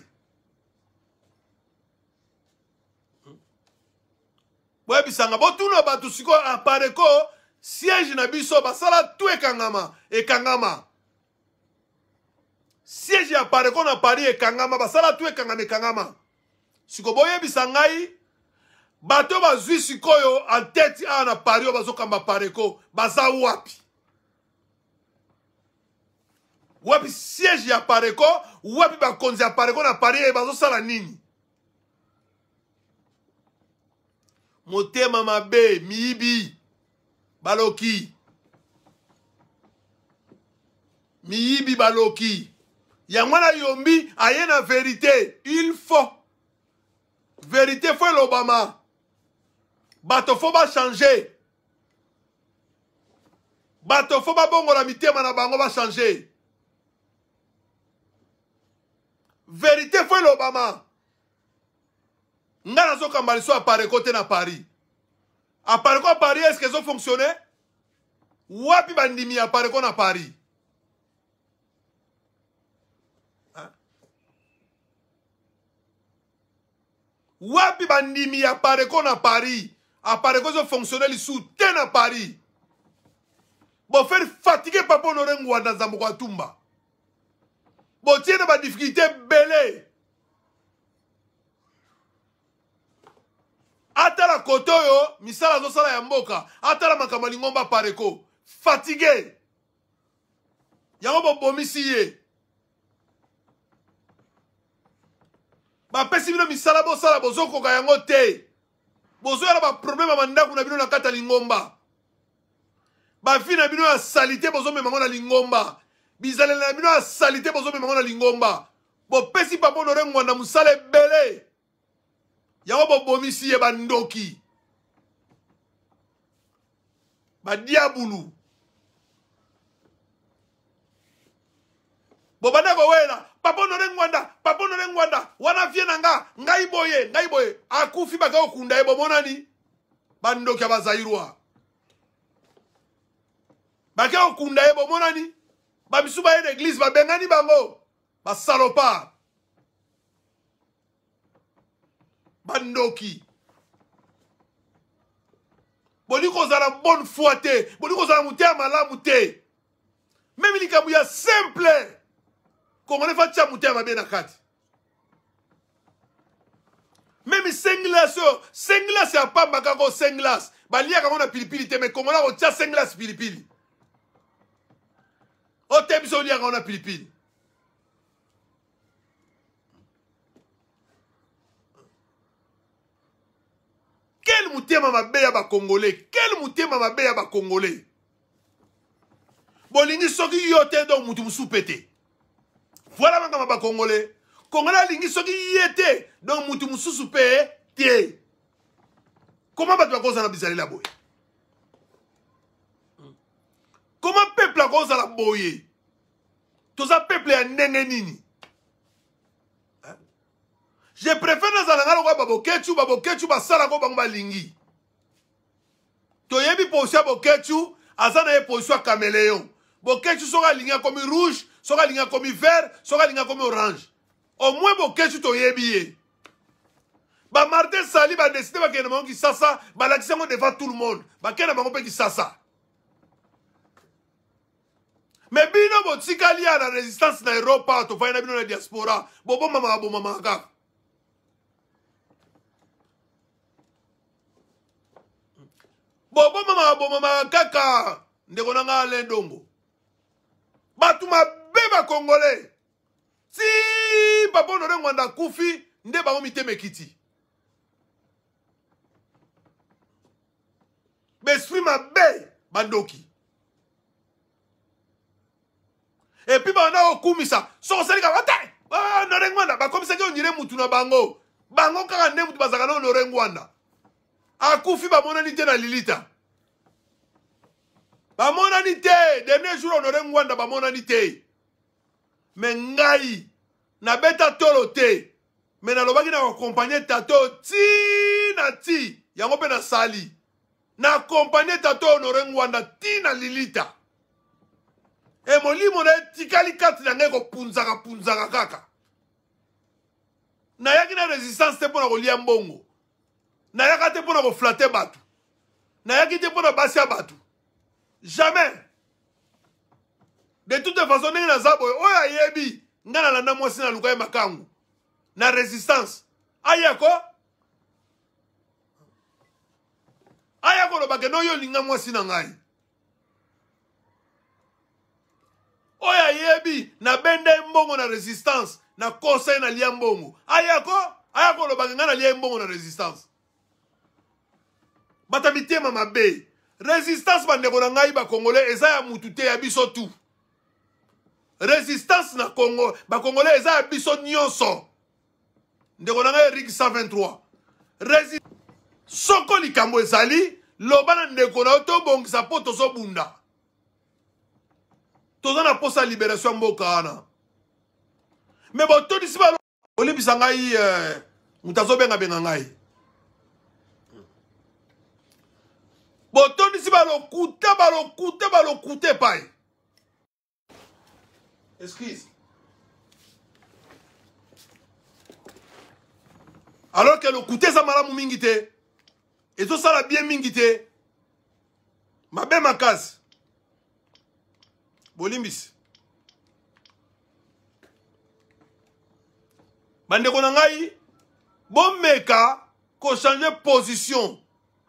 boyebisanga botuna bato sikoyo apareko siège na biso basala tu ekangama ekangama siège ya pareko na paris ekangama basala tu ekangama ekangama siko boyebisa ngai bato oyo bazwi sikoyo entete awa ah, na paris oyo bazokamba pareko baza wapi wapi siège ya pareko wapi bakonzi ya pareko na paris e bazosala nini motema mabe miyibi baloki miyibi baloki yango wana yombi aye na verité il faut verité fo elobama bato fo bachange bato fo babongola mitema na bango bachange verité fo elobama ngai nazokamba liso apareko te na paris apareko a paris eske ezofonctionne wapi bandimi apareko na paris wapi bandimi ya pareko na paris apareko ezofonctionne lisusu te na paris bofaire fatike papa honore ngwanda nzambo kwatumba botie na badiffikulté ebele atala kote oyo misala azosala ya mboka atala makambo ya lingomba pareko fatigue yango bobomisi ye bapesi bino misala bosala bozokoka yango te bozoyala baprobleme ya bandako na bino na kati ya lingomba bavi na bino ya sali te bozomema ngo na lingomba bizaleli na bino ya sali te bozomema ngo na lingomba bopesi papa honore ngwanda mosala ebele yango bobomisi ye bandoki badiabulu bobanda kowela papa onore ngwanda papa onore ngwanda wana vie na nga ngai boye ngai boye akufi baka kokunda ye bomonani bandoki ya bazairwa bake kokunda ye bomonani bamisu baye na eglize babengani bango basalopa bandoki bolingi kozala bonne foi te bolingi kozala motema malamu te meme likambo ya simple congolais fatia mutema mabe na kati meme senglas oyo oh, senglas ya pamba kaka o senglas baliaka yango na pilipili te mai congolais akotia senglas pilipili ote oh, biso oliaka yango na pilipili quel motema mabe ya bacongolais quel motema mabe ya bacongolais bolingi soki yo te donc motu mosupe te voilà makambo bakongole kongole alingi soki ye te donc mutu mosusu mpe te koma bato bakozala bisalela boye koma peuple akozala boye toza peuple ya ndenge nini je préfère nazala ngai lokola babokecu babokecu basalako bango balingi toyebi position ya bokecu aza na ye position ya cameleon bokecu soki alingi akomi rouge soki alingi akomi vert soki alingi akomi orange omoi bokesi toyebi eh? ye bamartin sali badeside bakende bango kisasa balakisi yango devant tout le monde bakenda bango mpe kisasa me bino botikali ya na résistance na eropa tofai na bino na diaspora bobomama bomamaka kaka bobomama bomamaka kaka ndeko na ngai alindongo bato mabe bakongole si baba onore ngwanda akufi nde bango mitema ekiti baesprit mabe bandoki epui babanda kokumisa soko osalika te honore ah, ngwanda bakomisaki onire mutu na bango bango kaka nde mutu bazalaka na honore ngwanda akufi bamonani te na lilita bamonani te dernier jour honore ngwanda bamonani te me ngai nabeta tolo te me nalobaki na koakompagne tato ti na ti yango mpe nasali na akompagne tato honore ngwanda ti na lilita e molimo na ye tikali kati na ngai kopunzakapunzaka kaka nayaki na resistance te mpo na kolia mbongo nayaka te mpo na koflate bato nayaki te mpo na basi ya bato jamais de toute façon ndenge naza boye oyo ayebi ngai nalanda mwasi naluka ye makangu na résistance ayeko aya koloba kende oyo olinga mwasi na ngai oyo ayebi nabende mbongo na résistance na kosa ye nalia mbongo ayako aya kolobaka ngai nalia ye mbongo na résistance bata mitema mabe résistance bandeko na ngai bakongole eza ya mutu te ya biso tu résistance na congo bacongolais eza ya biso nyonso ndeko na ngai erik 123 Resi... soko likambo ezali loba na ndeko na yo tobongisa mpo tozobunda toza na mposa ya libération ya mboka wana me botondisi ba olebisa ngai eh, moto azobengabenga ngai botondisi balokuta balokuta balokuta epai Excuse. Alors que le coûté ça malamu mingi te. Et tout ça la bien mingi te. Ma ben ma case. Bolimbis. bandeko na ngai bomeka kochange position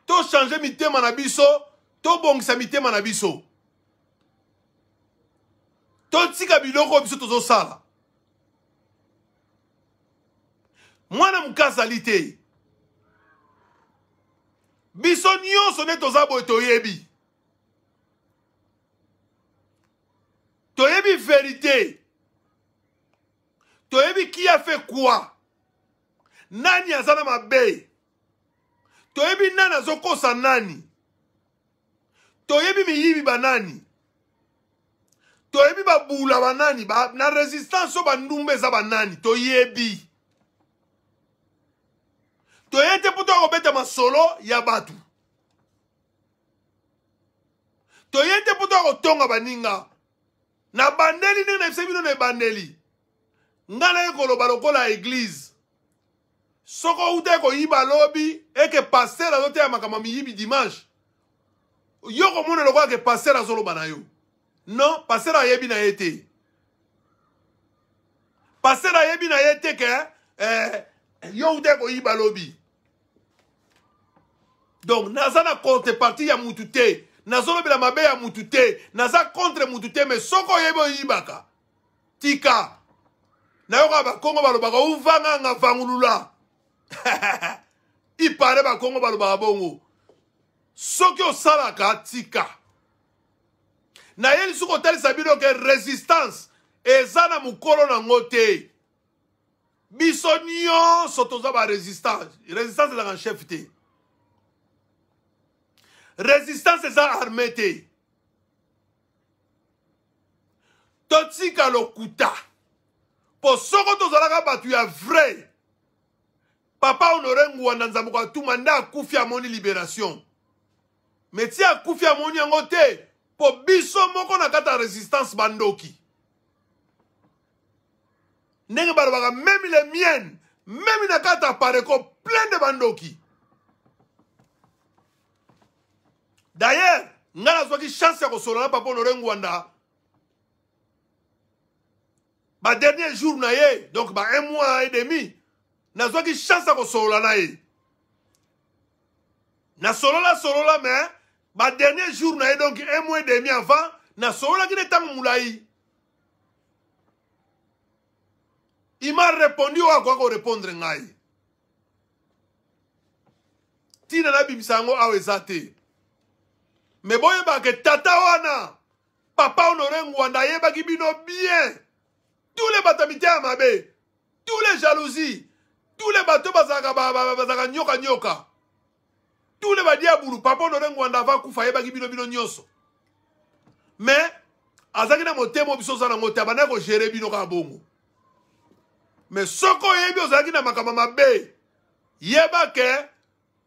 tochange mitema na biso tobongisa mitema na biso totika biloko oyo biso tozosala mwana mokasi ali te biso nyonso nde toza boye toyebi toyebi verité toyebi ki afe kwa nani aza na mabe toyebi nani azokosa nani toyebi miyibi banani toyebi babula banani ba, na resistance oyo bandumba eza banani toyebi toye te mpo toya kobeta masolo ya bato toye te mpo toya kotonga baninga na bandeli ndenge nayebisa bino na ebandeli ngai naye koloba lokola eglize soko outa ekoyiba lobi eke paster azoteya makambo miyibi dimanche yo komona lokola ke paster azoloba na yo non paster ayebi na ye te paster ayebi na ye te ke eh, yow te koyiba lobi donc naza na contrepartie ya mutu te nazolobela mabe ya mutu te naza contre mutu te mais soki oyebi oyibaka tika nayoka bakongo balobaka uvanganga vangulula ipare bakongo balobaka bongo soki osalaka tika nayeli soki otalisa bino ke resistance eza na mokolo nango te biso nyonso toza baresistance resistance ezaka chef te resistance eza arme te totika lokuta mpo soko tozalaka bato ya vrai papa honore ngwanda nzambo katuma nde akufi amoni libération me ti akufi amoni yango te mpo biso moko na kati ya résistance bandoki ndenge balobaka meme le mienne meme na kati ya pareko plein de bandoki d'ailleurs ngai nazwaki chance ya kosolola papa olore ngwanda badernier jour na ye donc ba un mois et demi nazwaki chance ya kosolola na ye nasolola solola mais badernier jour na ye donc un mois demi avant nasololaki nde ntango molai ima répondi oyo akoka korépondre ngai ntina nabibisa yango awa eza te me boyebake tata wana papa honore ngwanda ayebaki bino bien tous le bato mite ya mabe tous le jalousie tous le bato bazalaka nyokanyoka tule badiabulu papa onore ngwanda avakufa ayebaki bino bino nyonso me azalaki na motema biso oza nango te abandaki kogere bino kaka bongo me soki oyebi ozalaki na makambo mabe yeba ke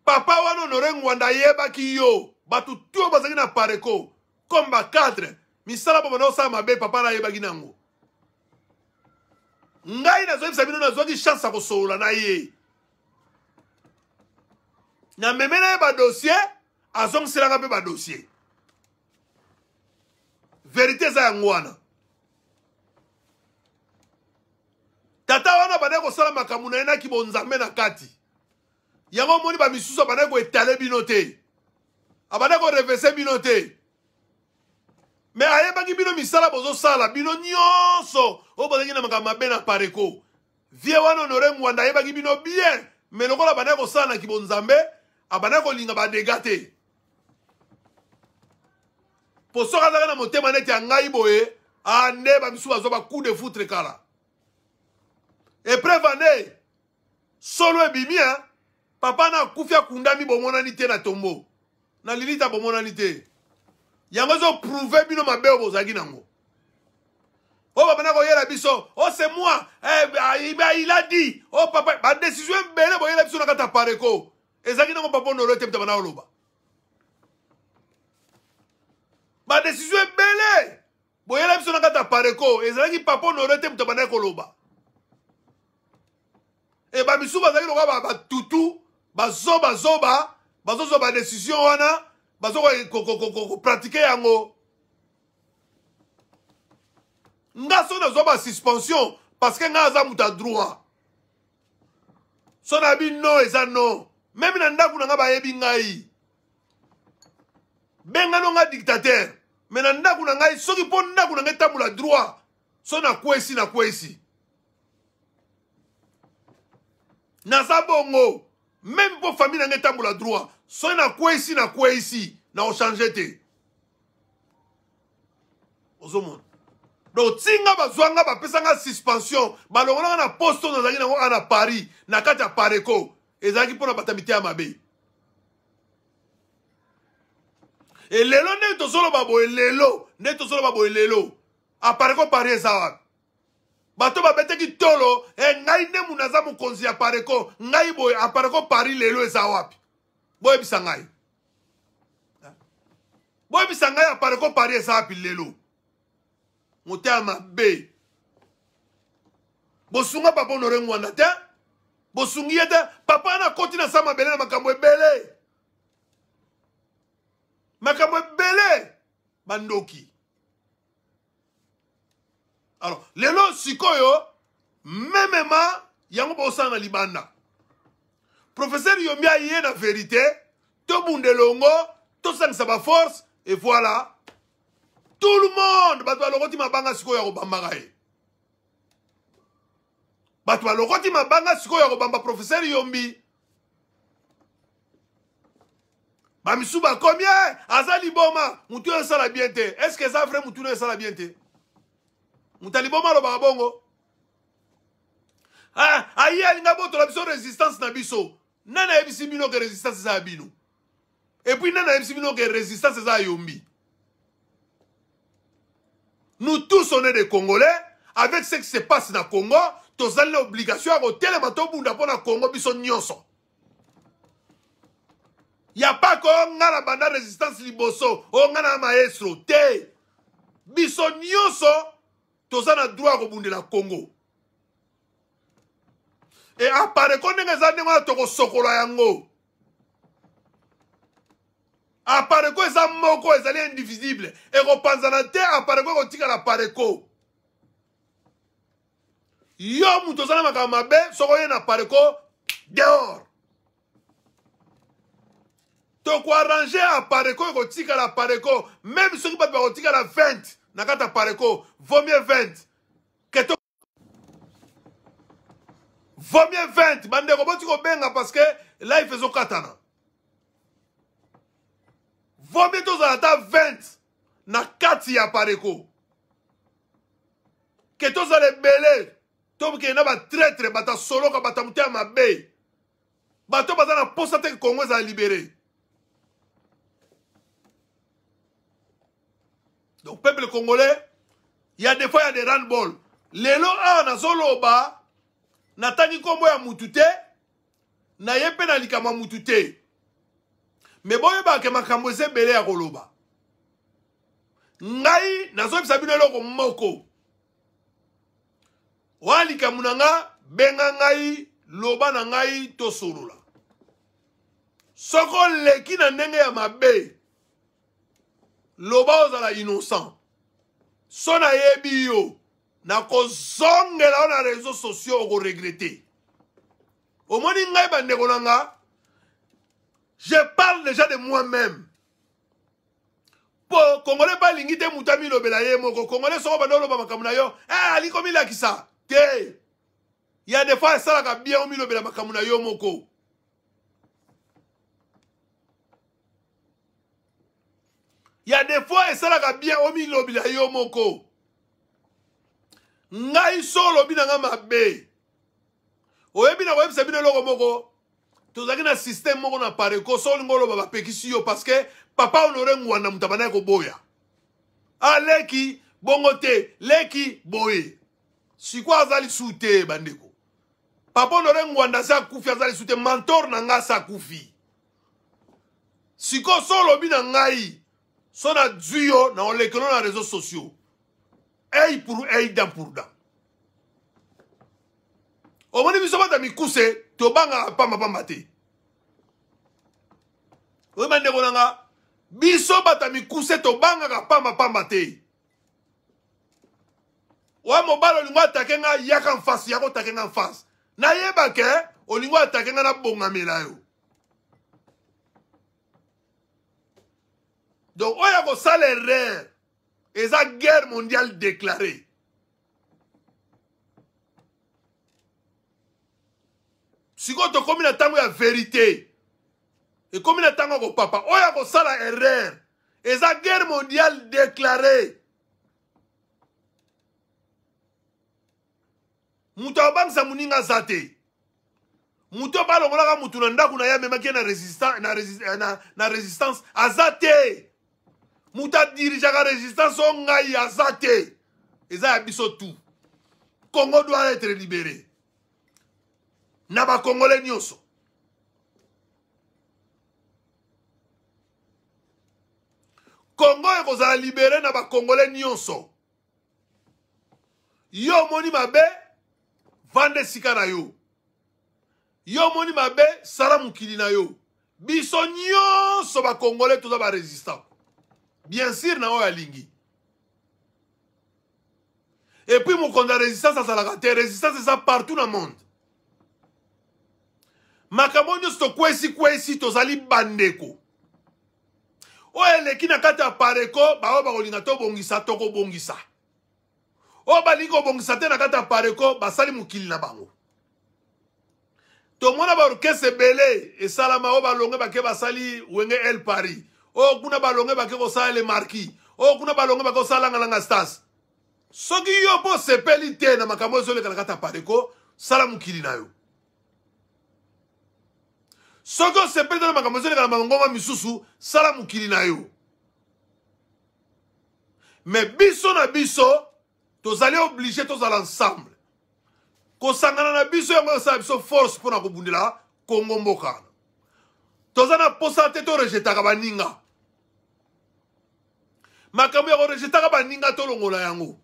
papa wana honore ngwanda ayebaki yo bato tio bazalaki na pareko comme ba 4 misala babanda osala mabe papa nayebaki nango ngai nazoyebisa bino nazwaki chance ya kosolola na ye na meme na ye badossier azongiselaka mpe badossier verité eza yango wana tata wana bandai kosala makambo na ye na kibonzambe na kati yango omoni bamisusu abandai koetale bino te abandai korevese bino te me ayebaki bino misala bozosala bino nyonso oyo bozangi na makambo mabe na pareko vie wana honore ngwanda ayebaki bino bien me lokola bandai kosala na kibonzambe abanda ah, kolinga badega te posoka azaka na motema neti ya ngai boye eh. ande ah, bamisu bazwa bacou de foutre kala epreve ande solo ebimi a papa na akufi akundami bomonani te na tombo na lilita bomonani te yango ezoprouve bino mabe oyo bozalaki nango oyo oh, babanda koyela biso o oh, se moi eh, il a dit o oh, papa badesizio ebele boyela biso na kati ya pareko ezalaki nango babondolo ete bitaba na oloba badesizio ebele boyela biso na kati ya pareko ezalaki papa nolo ete moto abandaki koloba e bamisu bazalaki lokola batutu bazobazoba bazozwa badesizio wana bazokopratike yango nga so nazwa basuspension parce ke ngai aza moto ya droit so na bino eza non meme na ndako na ngai bayebi ngai bengano ngai dictatere me na ndako na ngai soki mpo ndako na ngai etambola droit so nakwesi nakwesi naza bongo meme mpo famille na ngai etambola droit soki nakwesi nakwesi nakochange te ozomona donc ntinga bazwanga bapesanga suspension balongolanga na poste oyo nazalaki nango a na paris na kati ya pareco ezalaki mpona batamite ya mabe elelo nde tozoloba boye lelo nde tozoloba boye lelo apare ko pari eza wapi bato babeteki tolo e ngai nde munu aza mokonzi ya pareko ngai boye apareko pari lelo eza wapi boyebisa ngai boyebisa ngai apareko pari eza wapi lelo moto ya mabe bosunga babonore ngwana te bosungi papa na akoti na sama mabele na makambo belé. makambo ebele bandoki alors lelo sikoyo même, yango bosanga libanda professeur Yomia yé na vérité to elongo ba force et voilà tout le monde bato balokoti mabanga sikoyo ya bato balokoti mabanga sikoyo ya kobamba professeur yombi bamisu bakomi e aza liboma motu salabiente esala bien te estce vrai moutoune salabiente? Moutaliboma bien te moto aliboma alobaka bongo aye biso résistance na biso Nana ayebisi ke résistance a ya Et puis nana ayebisi bino ke résistance ça yombi nous tous on est des congolais avec ce qui se passe dans le congo tozali na obligation ya kotelema tobunda mpo na kongo biso nyonso ya pako o nga na banda resistance liboso o nga na maestro te biso nyonso toza na droit ya kobundela kongo e apareko ndenge eza ndenge wana tokosokola yango apareko eza moko ezali indivisible ekopanzana te apareko ekotikala pareko yo moto oza na makambo mabe soko ye na pareko dehors tokoarrange apareko ekotikala pareko meme soki bato bakotikala 20 na kati ya pareko vomie 20 keto vomie 20 bandeko boti kobenga parce que life ezokatana vomie tozala ata 20 na kati ya pareko ke tozala ebele to bokende na batraitre bato asoloka bato ya motema mabe bato baza na mposa te kongo ezala libere donc peuple congolais ya des fois ah, ya des randball lelo awa nazoloba natangi nkombo ya mutu te naye mpe na likambo ya mutu te me boyebake makambo eza ebele ya koloba ngai nazoyebisa bino eloko moko oya likambo na nga benga ngai loba na ngai tosolola soki oleki na ndenge ya mabe loba ozala innocent so nayebi yo nakozongela yo na réseau sociaux okoregrete omoni ngai bandeko na nga je parle déjà de moi même po kongole balingi te moto amilobela ye moko kongole soko banda oloba makambo na yo eh, alikomi lakisa te ya des fois esalaka bien omilobela makambo na yo moko ya des fois esalaka bien omilobela yo moko ngai so olobi na nga mabe oyebi na koyebisa bino eloko moko tozalaki na systeme moko na pareko so olingi oloba bapekisi yo parce que papa honore ngwanda moto abandaki koboya aleki ah, bongo te leki boye sikoyo aza lisu te bandeko papa honore ngwanda ase akufi aza lisu te mentor na ngai ase akufi sikoyo so olobi na ngai so nazwi yo na olekelo na réseau sociaux ei pour ei dan pour dan omoni biso bata mikuse tobangaka pambapamba te oyeba ndeko na nga biso bata mikuse tobangaka pambapamba te wa mobali olingo atake ngai yaka mfasi yako otake ngai mfasi nayeba ke olingo atake ngai nabongamela yo donc oyo akosala erreur eza guerre mondiale déclarée sikoyo tokómi na ntango ya vérité ekómi na ntango ya kopapa oyo akosala erreur eza guerre mondiale déclarée moto abangisa moninga aza te moto oyo balongolaka motu na ndako na ye amemaki ye na eh, résistance aza te moto adirigeaka résistance oyo ngai aza te eza ya biso tu congo doit être libéré na bakongole nyonso kongo ekozala libéré na bakongole nyonso yo omoni mabe vanda esika na yo yo omoni mabe sala mokili na yo biso nyonso bakongole toza baresistant bien sur na oyo alingi epuis mokonzi ya resistance azalaka te resistance eza partout na monde makambo nyonso tokwesi kwesi tozali bandeko oyo eleki na kati ya pareko baoyo bakolinga tobongisa tokobongisa oyo balingi kobongisa te na kati ya pareko basali mokili na bango tomona baorkestre ebele esalama oyo balonge bake basali wenge el paris oyo kuna balonge bake kosala le marquis oyo kuna balonge bake kosala langalanga stase soki yo mpo osepeli te na makambo oyo ezoleka na kati ya pareko sala mokili na yo soki osepeli te na makambo ezoleka na bangonga misusu sala mokili na yo me biso na biso tozali oblige tozala ensemble kosangana na biso yango osala biso force mpo na kobundela kongo mbokana toza na posa te torejetaka baninga makambo ya korejetaka baninga tolongola yango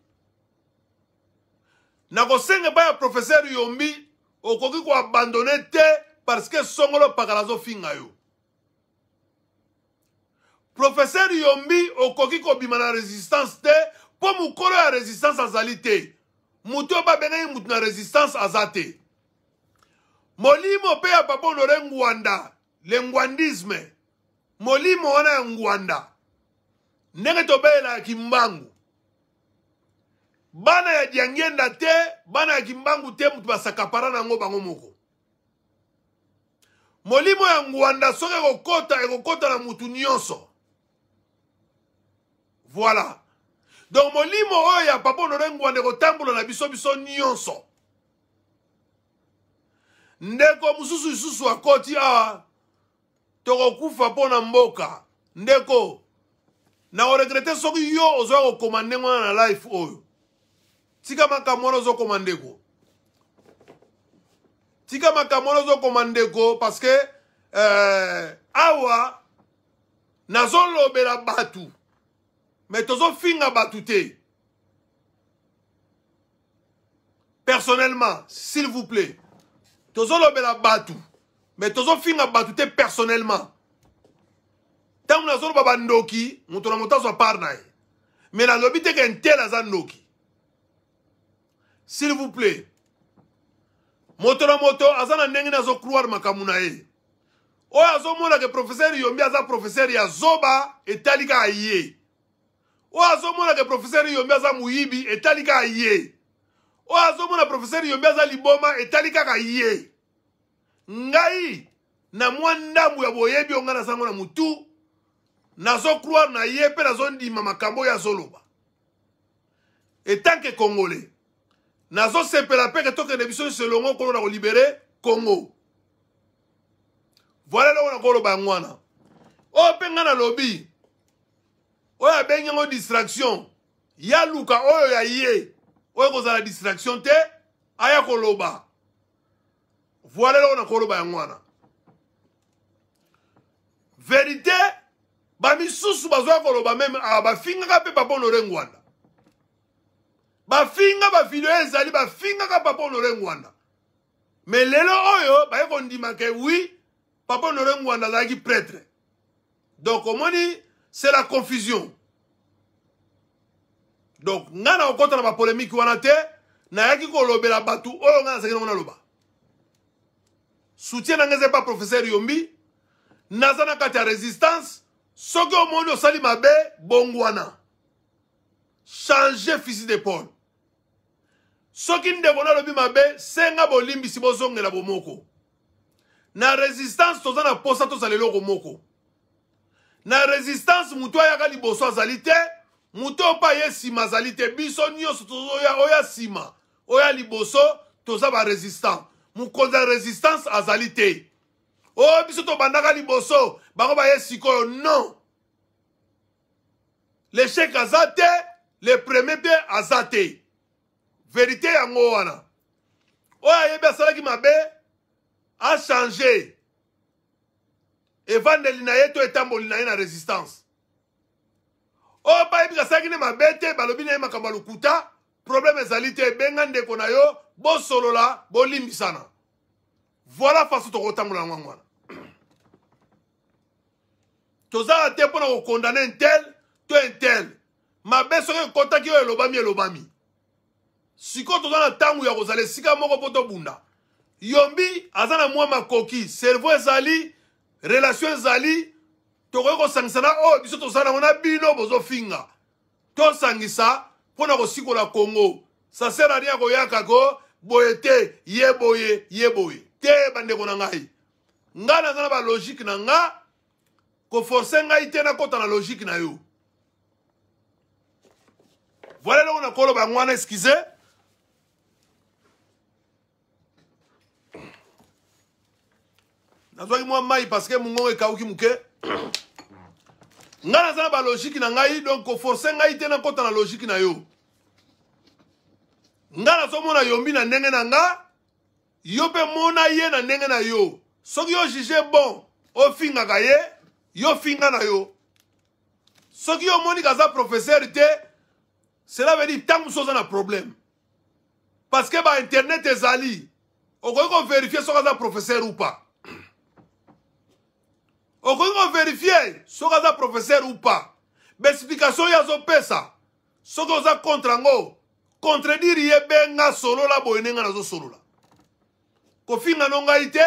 na kosenga epai ya profeser yombi okoki koabandone te parce que songolo pakala azofinga yo profeser yombi okoki kobima na resistance te mpo mokolo ya resistance azali te moto oyo babengaki motu na resistance aza te molimo mpe ya papa onore ngwanda lengwandisme molimo wana ya ngwanda ndenge tobelelaki mbangu bana ya diangenda te bana ya kimbangu te moto basakapara nango bango moko molimo ya ngwanda soki ekokɔta ekokɔta na motu nyonso voilà donc molimo oyo oh, ya papa onore ngwanda ekotambola na biso biso nyonso ndeko mosusu lisusu akoti awa tokokufa mpo na mboka ndeko na koregrete soki yo ozoya kokoma ndenge wana na life oyo oh. tika makambo wana ozokoma ndeko tika makambo wana ozokoma ndeko parce ke euh, awa nazolobela bato me tozofinga bato te personnellement s'il vous plaît tozolobela bato me tozofinga bato te personnellement ntango nazoloba bandoki moto na moto azwa part na ye me nalobi te ke ntel aza ndoki s'il vous plaît moto na moto aza na ndenge nazocroire makambo na ye oyo azomona ke professeur yombi aza professeur ya zoba etali kaka ye oyo azomonaka profeser yombe aza moyibi etali kaka ye oyo azomona profeser yombe aza liboma etali kaka ye ngai na mwa ndambu ya boyebi yo ngai nazango na motu nazocroire na ye mpe nazondima makambo oyo azoloba etanke congolais nazosepela mpe ke tokende biso nyonso elongo nkolo na kolibere congo voila eloko nakoloba yango wana oyo mpe ngai nalobi oyo abengi yango distraction ya luka oyo ya ye oyo kozala distraction te aya koloba voile eloko na koloba yango wana verité bamisusu bazwya koloba meme awa ah, bafingaka mpe papa honore ngwanda bafinga bavideo ezali bafingaka papa honore ngwanda me lelo oyo baye kondimaka wi papa honore ngwanda azalaki prêtre donc omoni c'est la confusion donc ngai na kokɔta na bapolémike wana te nayaki kolobela bato oyo ngai nazalaki nango naloba soutien na ngai eza epa professeur yombi naza na kati ya résistance soki omoni osali mabe bongwana change fisi de paul soki ndeko nalobi mabe senga bolimbisi bozongela bomoko na résistance toza na posa tozala eloko moko na résistance moto ayaka liboso azali te moto oyo mpa ye nsima azali te biso nyonso tozoya oya nsima oya liboso toza barésistant mokonzi ya résistance azali te oyo oh, biso tobandaka liboso bango baye sikoyo non l'échec aza te le premier mpe aza te verité yango wana oyo ayebi asalaki mabe achange evandeli na ye to etamboli na ye na resistance oyo oh, bayebiki asalaki ne mabe te balobi na ye makambo ya lokuta problème ezali te ebenga ndeko na yo bosolola bolimbisana voila faso tokotambola yango yango wana tozala te mpo na kokondane ntel to ntel mabe soki ekɔtaki oyo elobami elobami sikoyo toza na ntango ya kozala esika moko mpo tobunda yombi aza na mwa makoki servo ezali relation ezali tokoki kosangisana oyo oh, biso tosala yango na bino bozofinga tosangisa mpo na kosikola kongo saserani ya koyaka ko boye te ye boye ye boye te bandeko na ngai ngai naza na balogike na nga koforce ngai te nakɔta na logike na yo voilà eloko nakoloba yango wana eskize nazwaki mwa mai parceke mongongo ekawuki moke ngai naza na balogike na ngai donc koforce ngai te nakɔta na logike na yo ngai nazomona yombi na ndenge na nga yo mpe mona ye na ndenge na yo soki yo juge bon ofingaka ye yo finga na yo soki yo omoni kaza professeur te cela veut dire ntango mosusu oza na problème parce que bainternet ezali okoki koverifie soki aza professeur ou pas okoki koverifie soki aza profeser upa baexplikation oyo azopesa soki oza kontre yango kontredire ye be nga solola boye nde nga nazosolola kofingano ngai te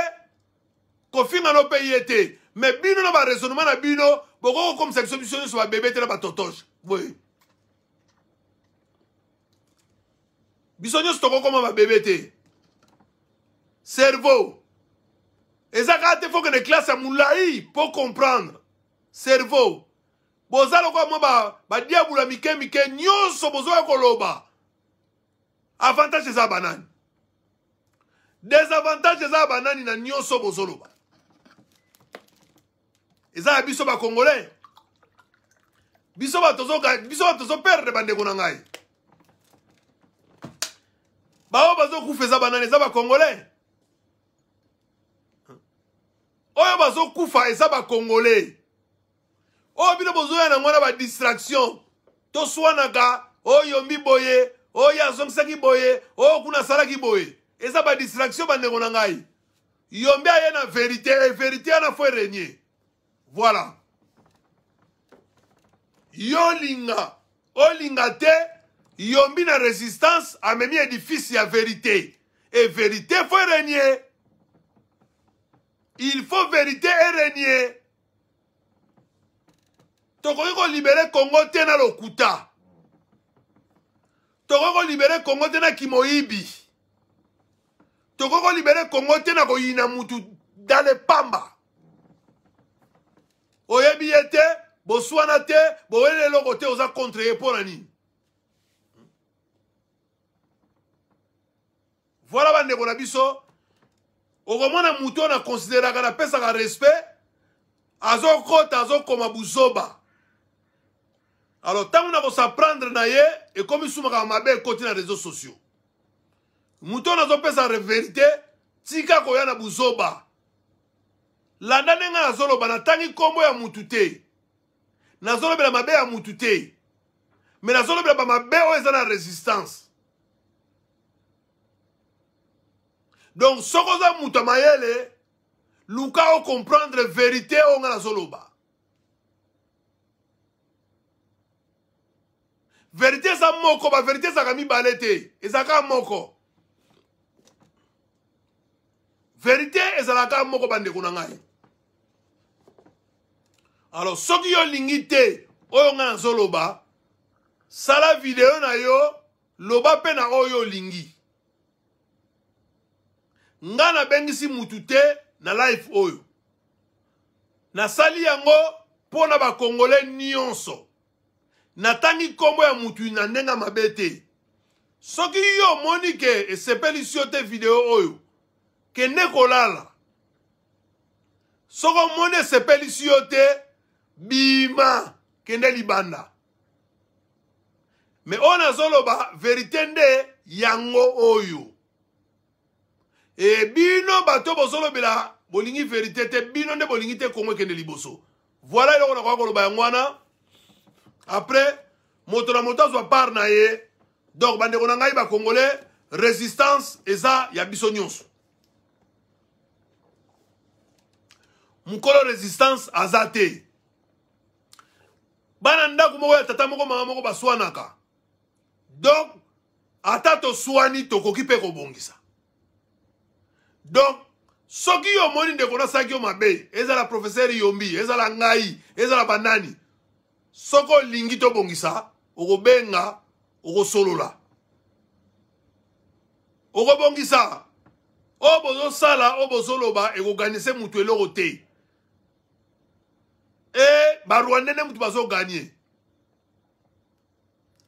kofingano mpe ye te me bino na baraisonnement na bino bokoki kokomisa biso biso nyonso babebe te na batotoshe boye biso nyonso tokokoma babebe te cerveau eza kaka te fokende klase ya molai mpo comprendre cerveau boza lokola mwa badiabula mike mike nyonso bozoya koloba avantage eza ya banani desavantage eza ya banani na nyonso bozoloba eza ya biso bacongolais biso bato tozoperdre bandeko na ngai baoyo bazokufa eza banani eza bacongolais oyo bazokufa eza bakongole oyo bino bozoya nango na badistraction toswanaka oyo yombi boye oyo azongisaki boye oyo kuna asalaki boye eza badistraction bandeko na ngai yombi aye na verité verité wana fo erenier voilà yolinga olinga te yombi na résistance amemi édifice ya verité e verité fo erenier il faut vérité et régner tokoki kolibere kongo te na lokuta tokoki kolibere kongo te na kimoyibi tokoki kolibere kongo te na koyina mutu dans le pamba oyebi ye te boswana te boweli eloko te oza contre ye mpo na nini voilà bandeko na biso okomona motu oyo nakonsideraka napesaka respect azokɔta azokoma buzoba alors ntango nakosa prendre na ye ekomi sumakaka mabe ekoti na réseau sociaux motu oyo nazopesa verité tika koya na buzoba landa ndenge nazoloba natangi nkombo ya mutu te nazolobela mabe ya mutu te me nazolobela bamabe oyo eza na résistance donc soki oza moto ya mayele luka ocomprendre vérité oyo ngai nazoloba vérité eza moko bavérité ezalaka mibale te ezalaka moko vérité ezalaka moko bandeko na ngai alors soki yo olingi te oyo ngai nazoloba sala video na yo loba mpe na oyo olingi nga nabengisi mutu te na life oyo nasali yango mpo na bakongole nyonso natangi nkombo ya mutu na ndenge mabe te soki yo omoni ke esepelisi yo te video oyo kende kolala soki omoni esepelisi yo te bima kende libanda me oyo nazoloba verite nde yango oyo e bino bato bozolobela bolingi verité te bino nde bolingi te kongo ekende liboso voilà eloko nakoka koloba yango wana après moto na moto azwa part na ye donc bandeko na ngai bacongolais résistance eza ya biso nyonso mokolo résistance aza te bana ndako moko ya tata moko mama moko baswanaka donc ata toswani tokoki mpe kobongisa donc soki omoni ndeko nasalaki yo mabe ezala profeser yombi ezala ngai ezala banani soki olingi tobongisa okobenga okosolola okobongisa oyo bozosala oyo bozoloba ekoganise motu eloko te e barwande nde motu bazoganie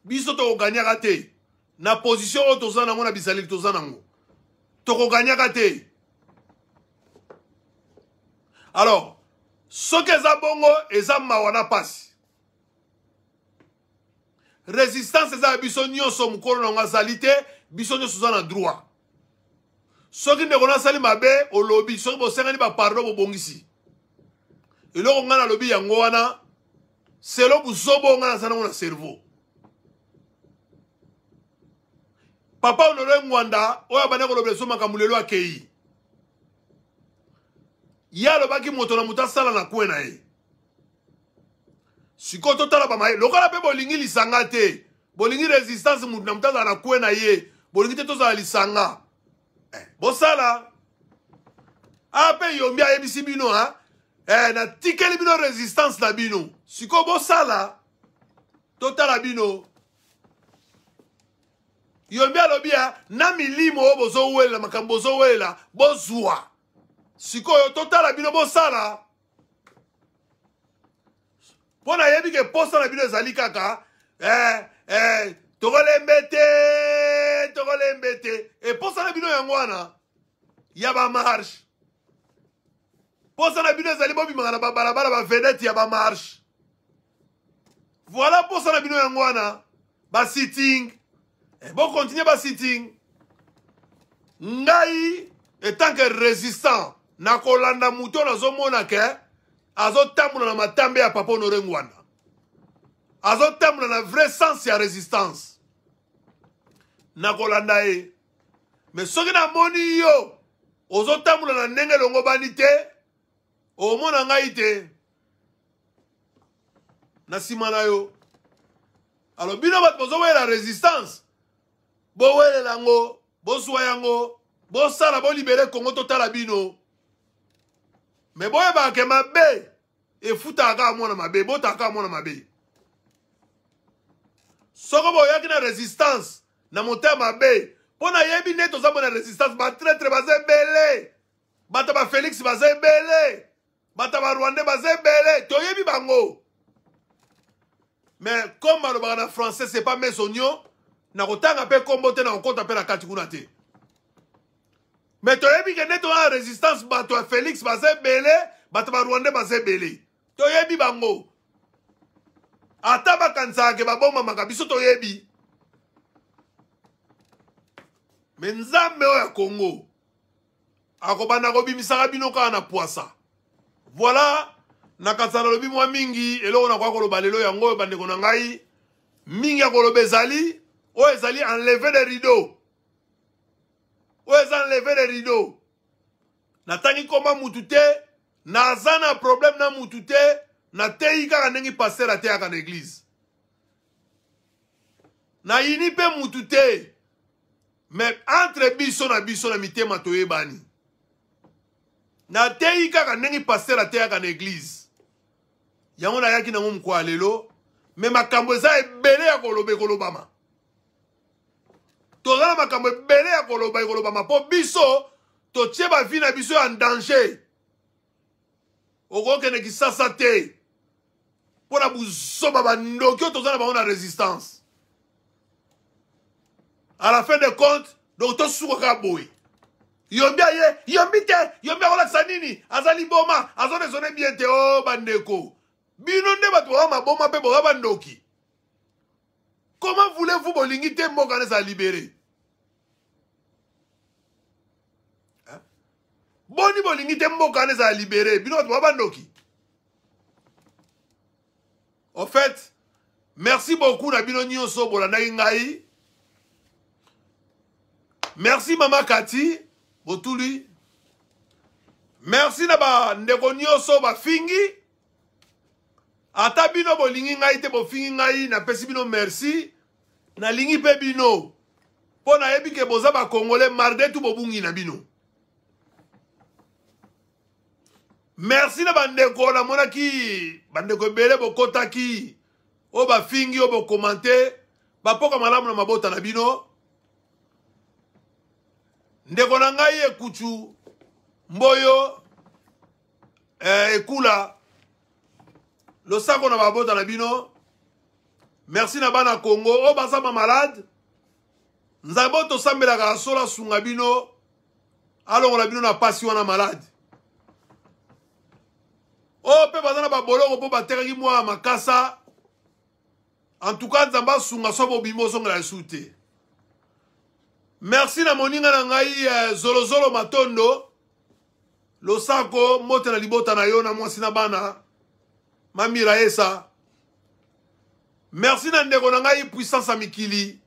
biso tokoganyaka te na position oyo toza nango na bisaleli toza nango tokoganyaka te alors soki eza bongo eza mawa na pasi résistance eza ya biso nyonso mokolo nango azali te biso nyonso oza na droit soki ndeko nasali mabe olobi soki bosengani bapardo bobongisi eloko ngai nalobi yango wana selo buzobo ngai nasali yango na cerveau papa ololo engwanda oyo abandi kolobela so makambo lelo akei ye alobaki moto na moto asala na kwe na ye sikoyo totala bamaye lokola mpe bolingi lisanga te bolingi resistance motu na moto azala na kwe na ye bolingi te tozala lisanga eh, bosala ape ah, yombi ayebisi bino ha eh, natikeli bino resistance na bino sikoyo bosala totala bino yombi alobi ya na milimo oyo bozowelela makambo bozowelela bozwa sikoyo totala bino bosala mpo nayebi ke posa na bino ezali kaka eh, eh, tokolembe te tokolembe te eposa na bino yango wana ya bamarshe posa na bino ezali bobimaka na babalabala bavedete ya bamarshe voila posa na bino yango wana basitting Eh, bokontinue basitting ngai etant ke résistant nakolanda motu oyo nazomona ke azotambola na matambe ya papa honore ngwana azotambola na vrai sens ya résistance nakolanda ye me soki namoni yo ozotambola na ndenge elongo bani te omona ngai te na nsima na yo alo bino bato bozowelela résistance bowelela yango bozwa yango bosala bolibere kongo totala bino me boyebaka ke mabe efutaka kaka mwana mabe botaka kaka mwana mabe soko boyaki na resistance na motema mabe mpo nayebi nde toza bo na resistance batretre baza ebele bato ya bafélix baza ebele bato ya barwande baza ebele toyebi bango me comme balobaka na français c'est pas mesonio na kotanga mpe nkombo te na kokɔta mpe na kati kuna te me toyebi ke nde toya résistance bato ya félix baza ebele bato barwande baza ebele toyebi bango ata bakanisaka babomamaka biso toyebi me nzambe oyo ya kongo akobanda kobimisaka bino kaka na pwasa voila nakanisa nalobi mwa mingi eloko nakoya koloba lelo yango oyo bandeko na ngai mingi ya koloba ezali oyo ezali enlevé de rideau oyo eza enlevé de rideau natangi koma mutu te naza na problème na mutu te nateyi kaka ndenge paster ateyaka na eglize nayini mpe mutu te me entre biso na biso na mitema toyebani nateyi kaka ndenge paster ateyaka na eglize yango nayaki nango mokwa lelo me makambo eza ebele ya koloba ekolobama toza na makambo ebele ya koloba ekolobama mpo biso totie bavi na biso ya danger okokende kisasa te mpo na buzoba bandoki oyo toza na bango na résistance à la fin de compte donc tosukaka boye yombi aye yombi te yombi akolakisa nini aza liboma azodesone bien te o oh, bandeko bino nde bato boza maboma mpe boza bandoki comment voulez-vous bolingi te mboka na ezala libéré boni bolingi te mboka wana ezala libéré bino bato babandoki en fait merci beaucoup na bino nyonso bolandaki ngai merci mama kati botuli merci na bandeko nyonso bafingi ata bino bolingi ngai te bofingi ngai napesi bino merci nalingi mpe bino mpo nayebi ke boza bakongole marde tu bobungi na bino merci na bandeko namonaki bandeko ebele bokotaki oyo bafingi oyo bokomante bapoka malamu na mabota na bino ndeko na ngai ekutu mboyo eh, ekula losango na babota na bino merci na bana kongo oyo oh, baza bamalade nzambe oyo tosambelaka asolo asunga bino alongola bino na pasi wana malade oyo oh, mpe baza na baboloko mpo bateraki mwa makasa antuka nzambe asunga so bobimi ozongela lisu te merci na moninga na ngai eh, zolozolo matondo losako mbote na libota na yo na mwasi na bana mamira esa merci na ndeko na ngai puissance ya mikili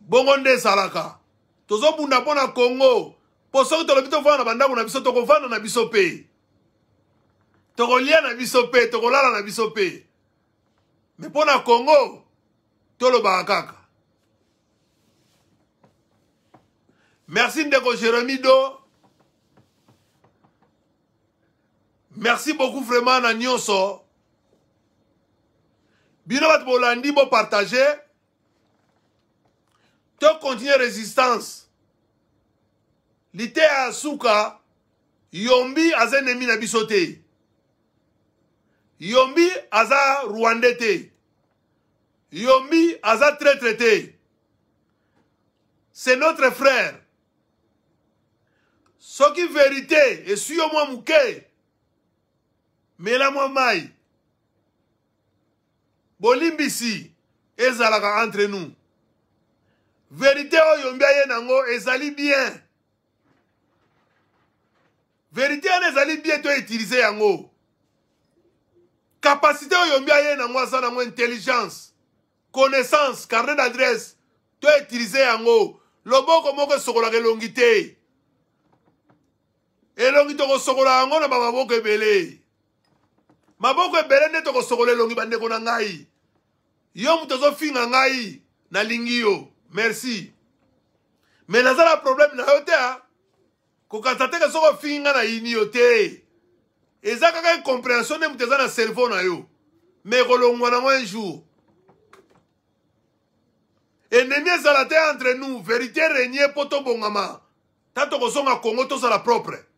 bongo nde ezalaka tozobunda mpo na kongo mpo soki tolobi tovanda na bandako na biso tokovanda na biso mpe tokolia na biso mpe tokolala na biso mpe me mpo na kongo tolobaka kaka merci ndeko jérémi do merci beaucoup vraiment na nyonso bino bato bolandi bopartage to continue résistance liteya ya suka yombi aza enemi na biso te yombi aza rwande te yombi aza traître te c'est notre frère soki vérité esui yo mwa moke mela mwa mai bolimbisi ezalaka entre nous verité oyo mbi aye nango ezali bien verité wana ezali bien toutilize yango kapasité oyo mbi aye nango aza nango intelligence connaissance carnet d'adresse toutilize yango loboko moko esokolaka elongi te elongi tokosokola yango na bamaboko ebele maboko ebele nde tokosokola elongi bandeko na ngai yo moto azofinga ngai nalingi yo merci me naza na probleme na yo te ah. kokanisa teke soki ofingi ngai nayini yo te eza kaka incompréhension nde moto eza na cerveau na yo me ekolongwa nango un jour ennemi ezala te entre nous vérité régnier mpo tobongama ta tokozonga kongo tozala propre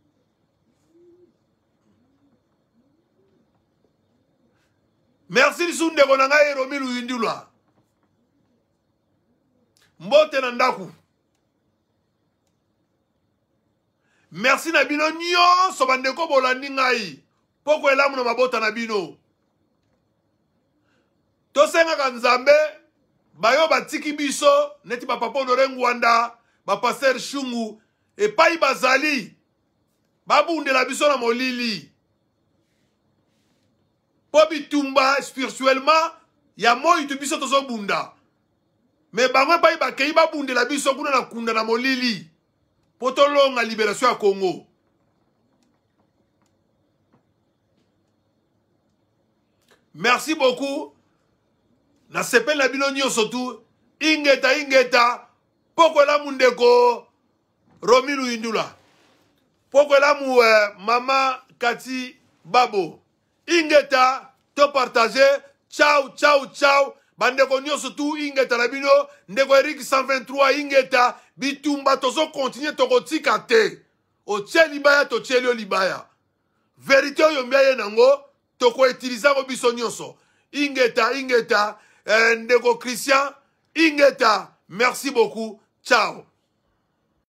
merci lisu ndeko na ngai eromi luyindulwa mbote na ndako merci na bino nyonso bandeko bolandi ngai mpo koelamu na mabota na bino tosengaka nzambe bayo batiki biso neti bapapa honore ngwanda bapaster shungu epai bazali babundela biso na molili mpo bitumba spirituellement ya moi to biso tozobunda me bango epai bakei babundela biso kuna na kunda na molili mpo tolonga liberation ya congo merci beaucoup nasepeli na bino nyonso tu ingeta ingeta mpo koelamu ndeko rominu indula mpo koelamu eh, mama kati babo ingeta topartage chau chau chau bandeko nyonso tu ingeta na bino ndeko erik 123 ingeta bitumba tozokontinue tokotika te otie libaya totieli yo libaya verité oyo mbia ye nango tokoitilizango biso nyonso ingeta ingeta eh, ndeko christian ingeta merci beaucoup ciao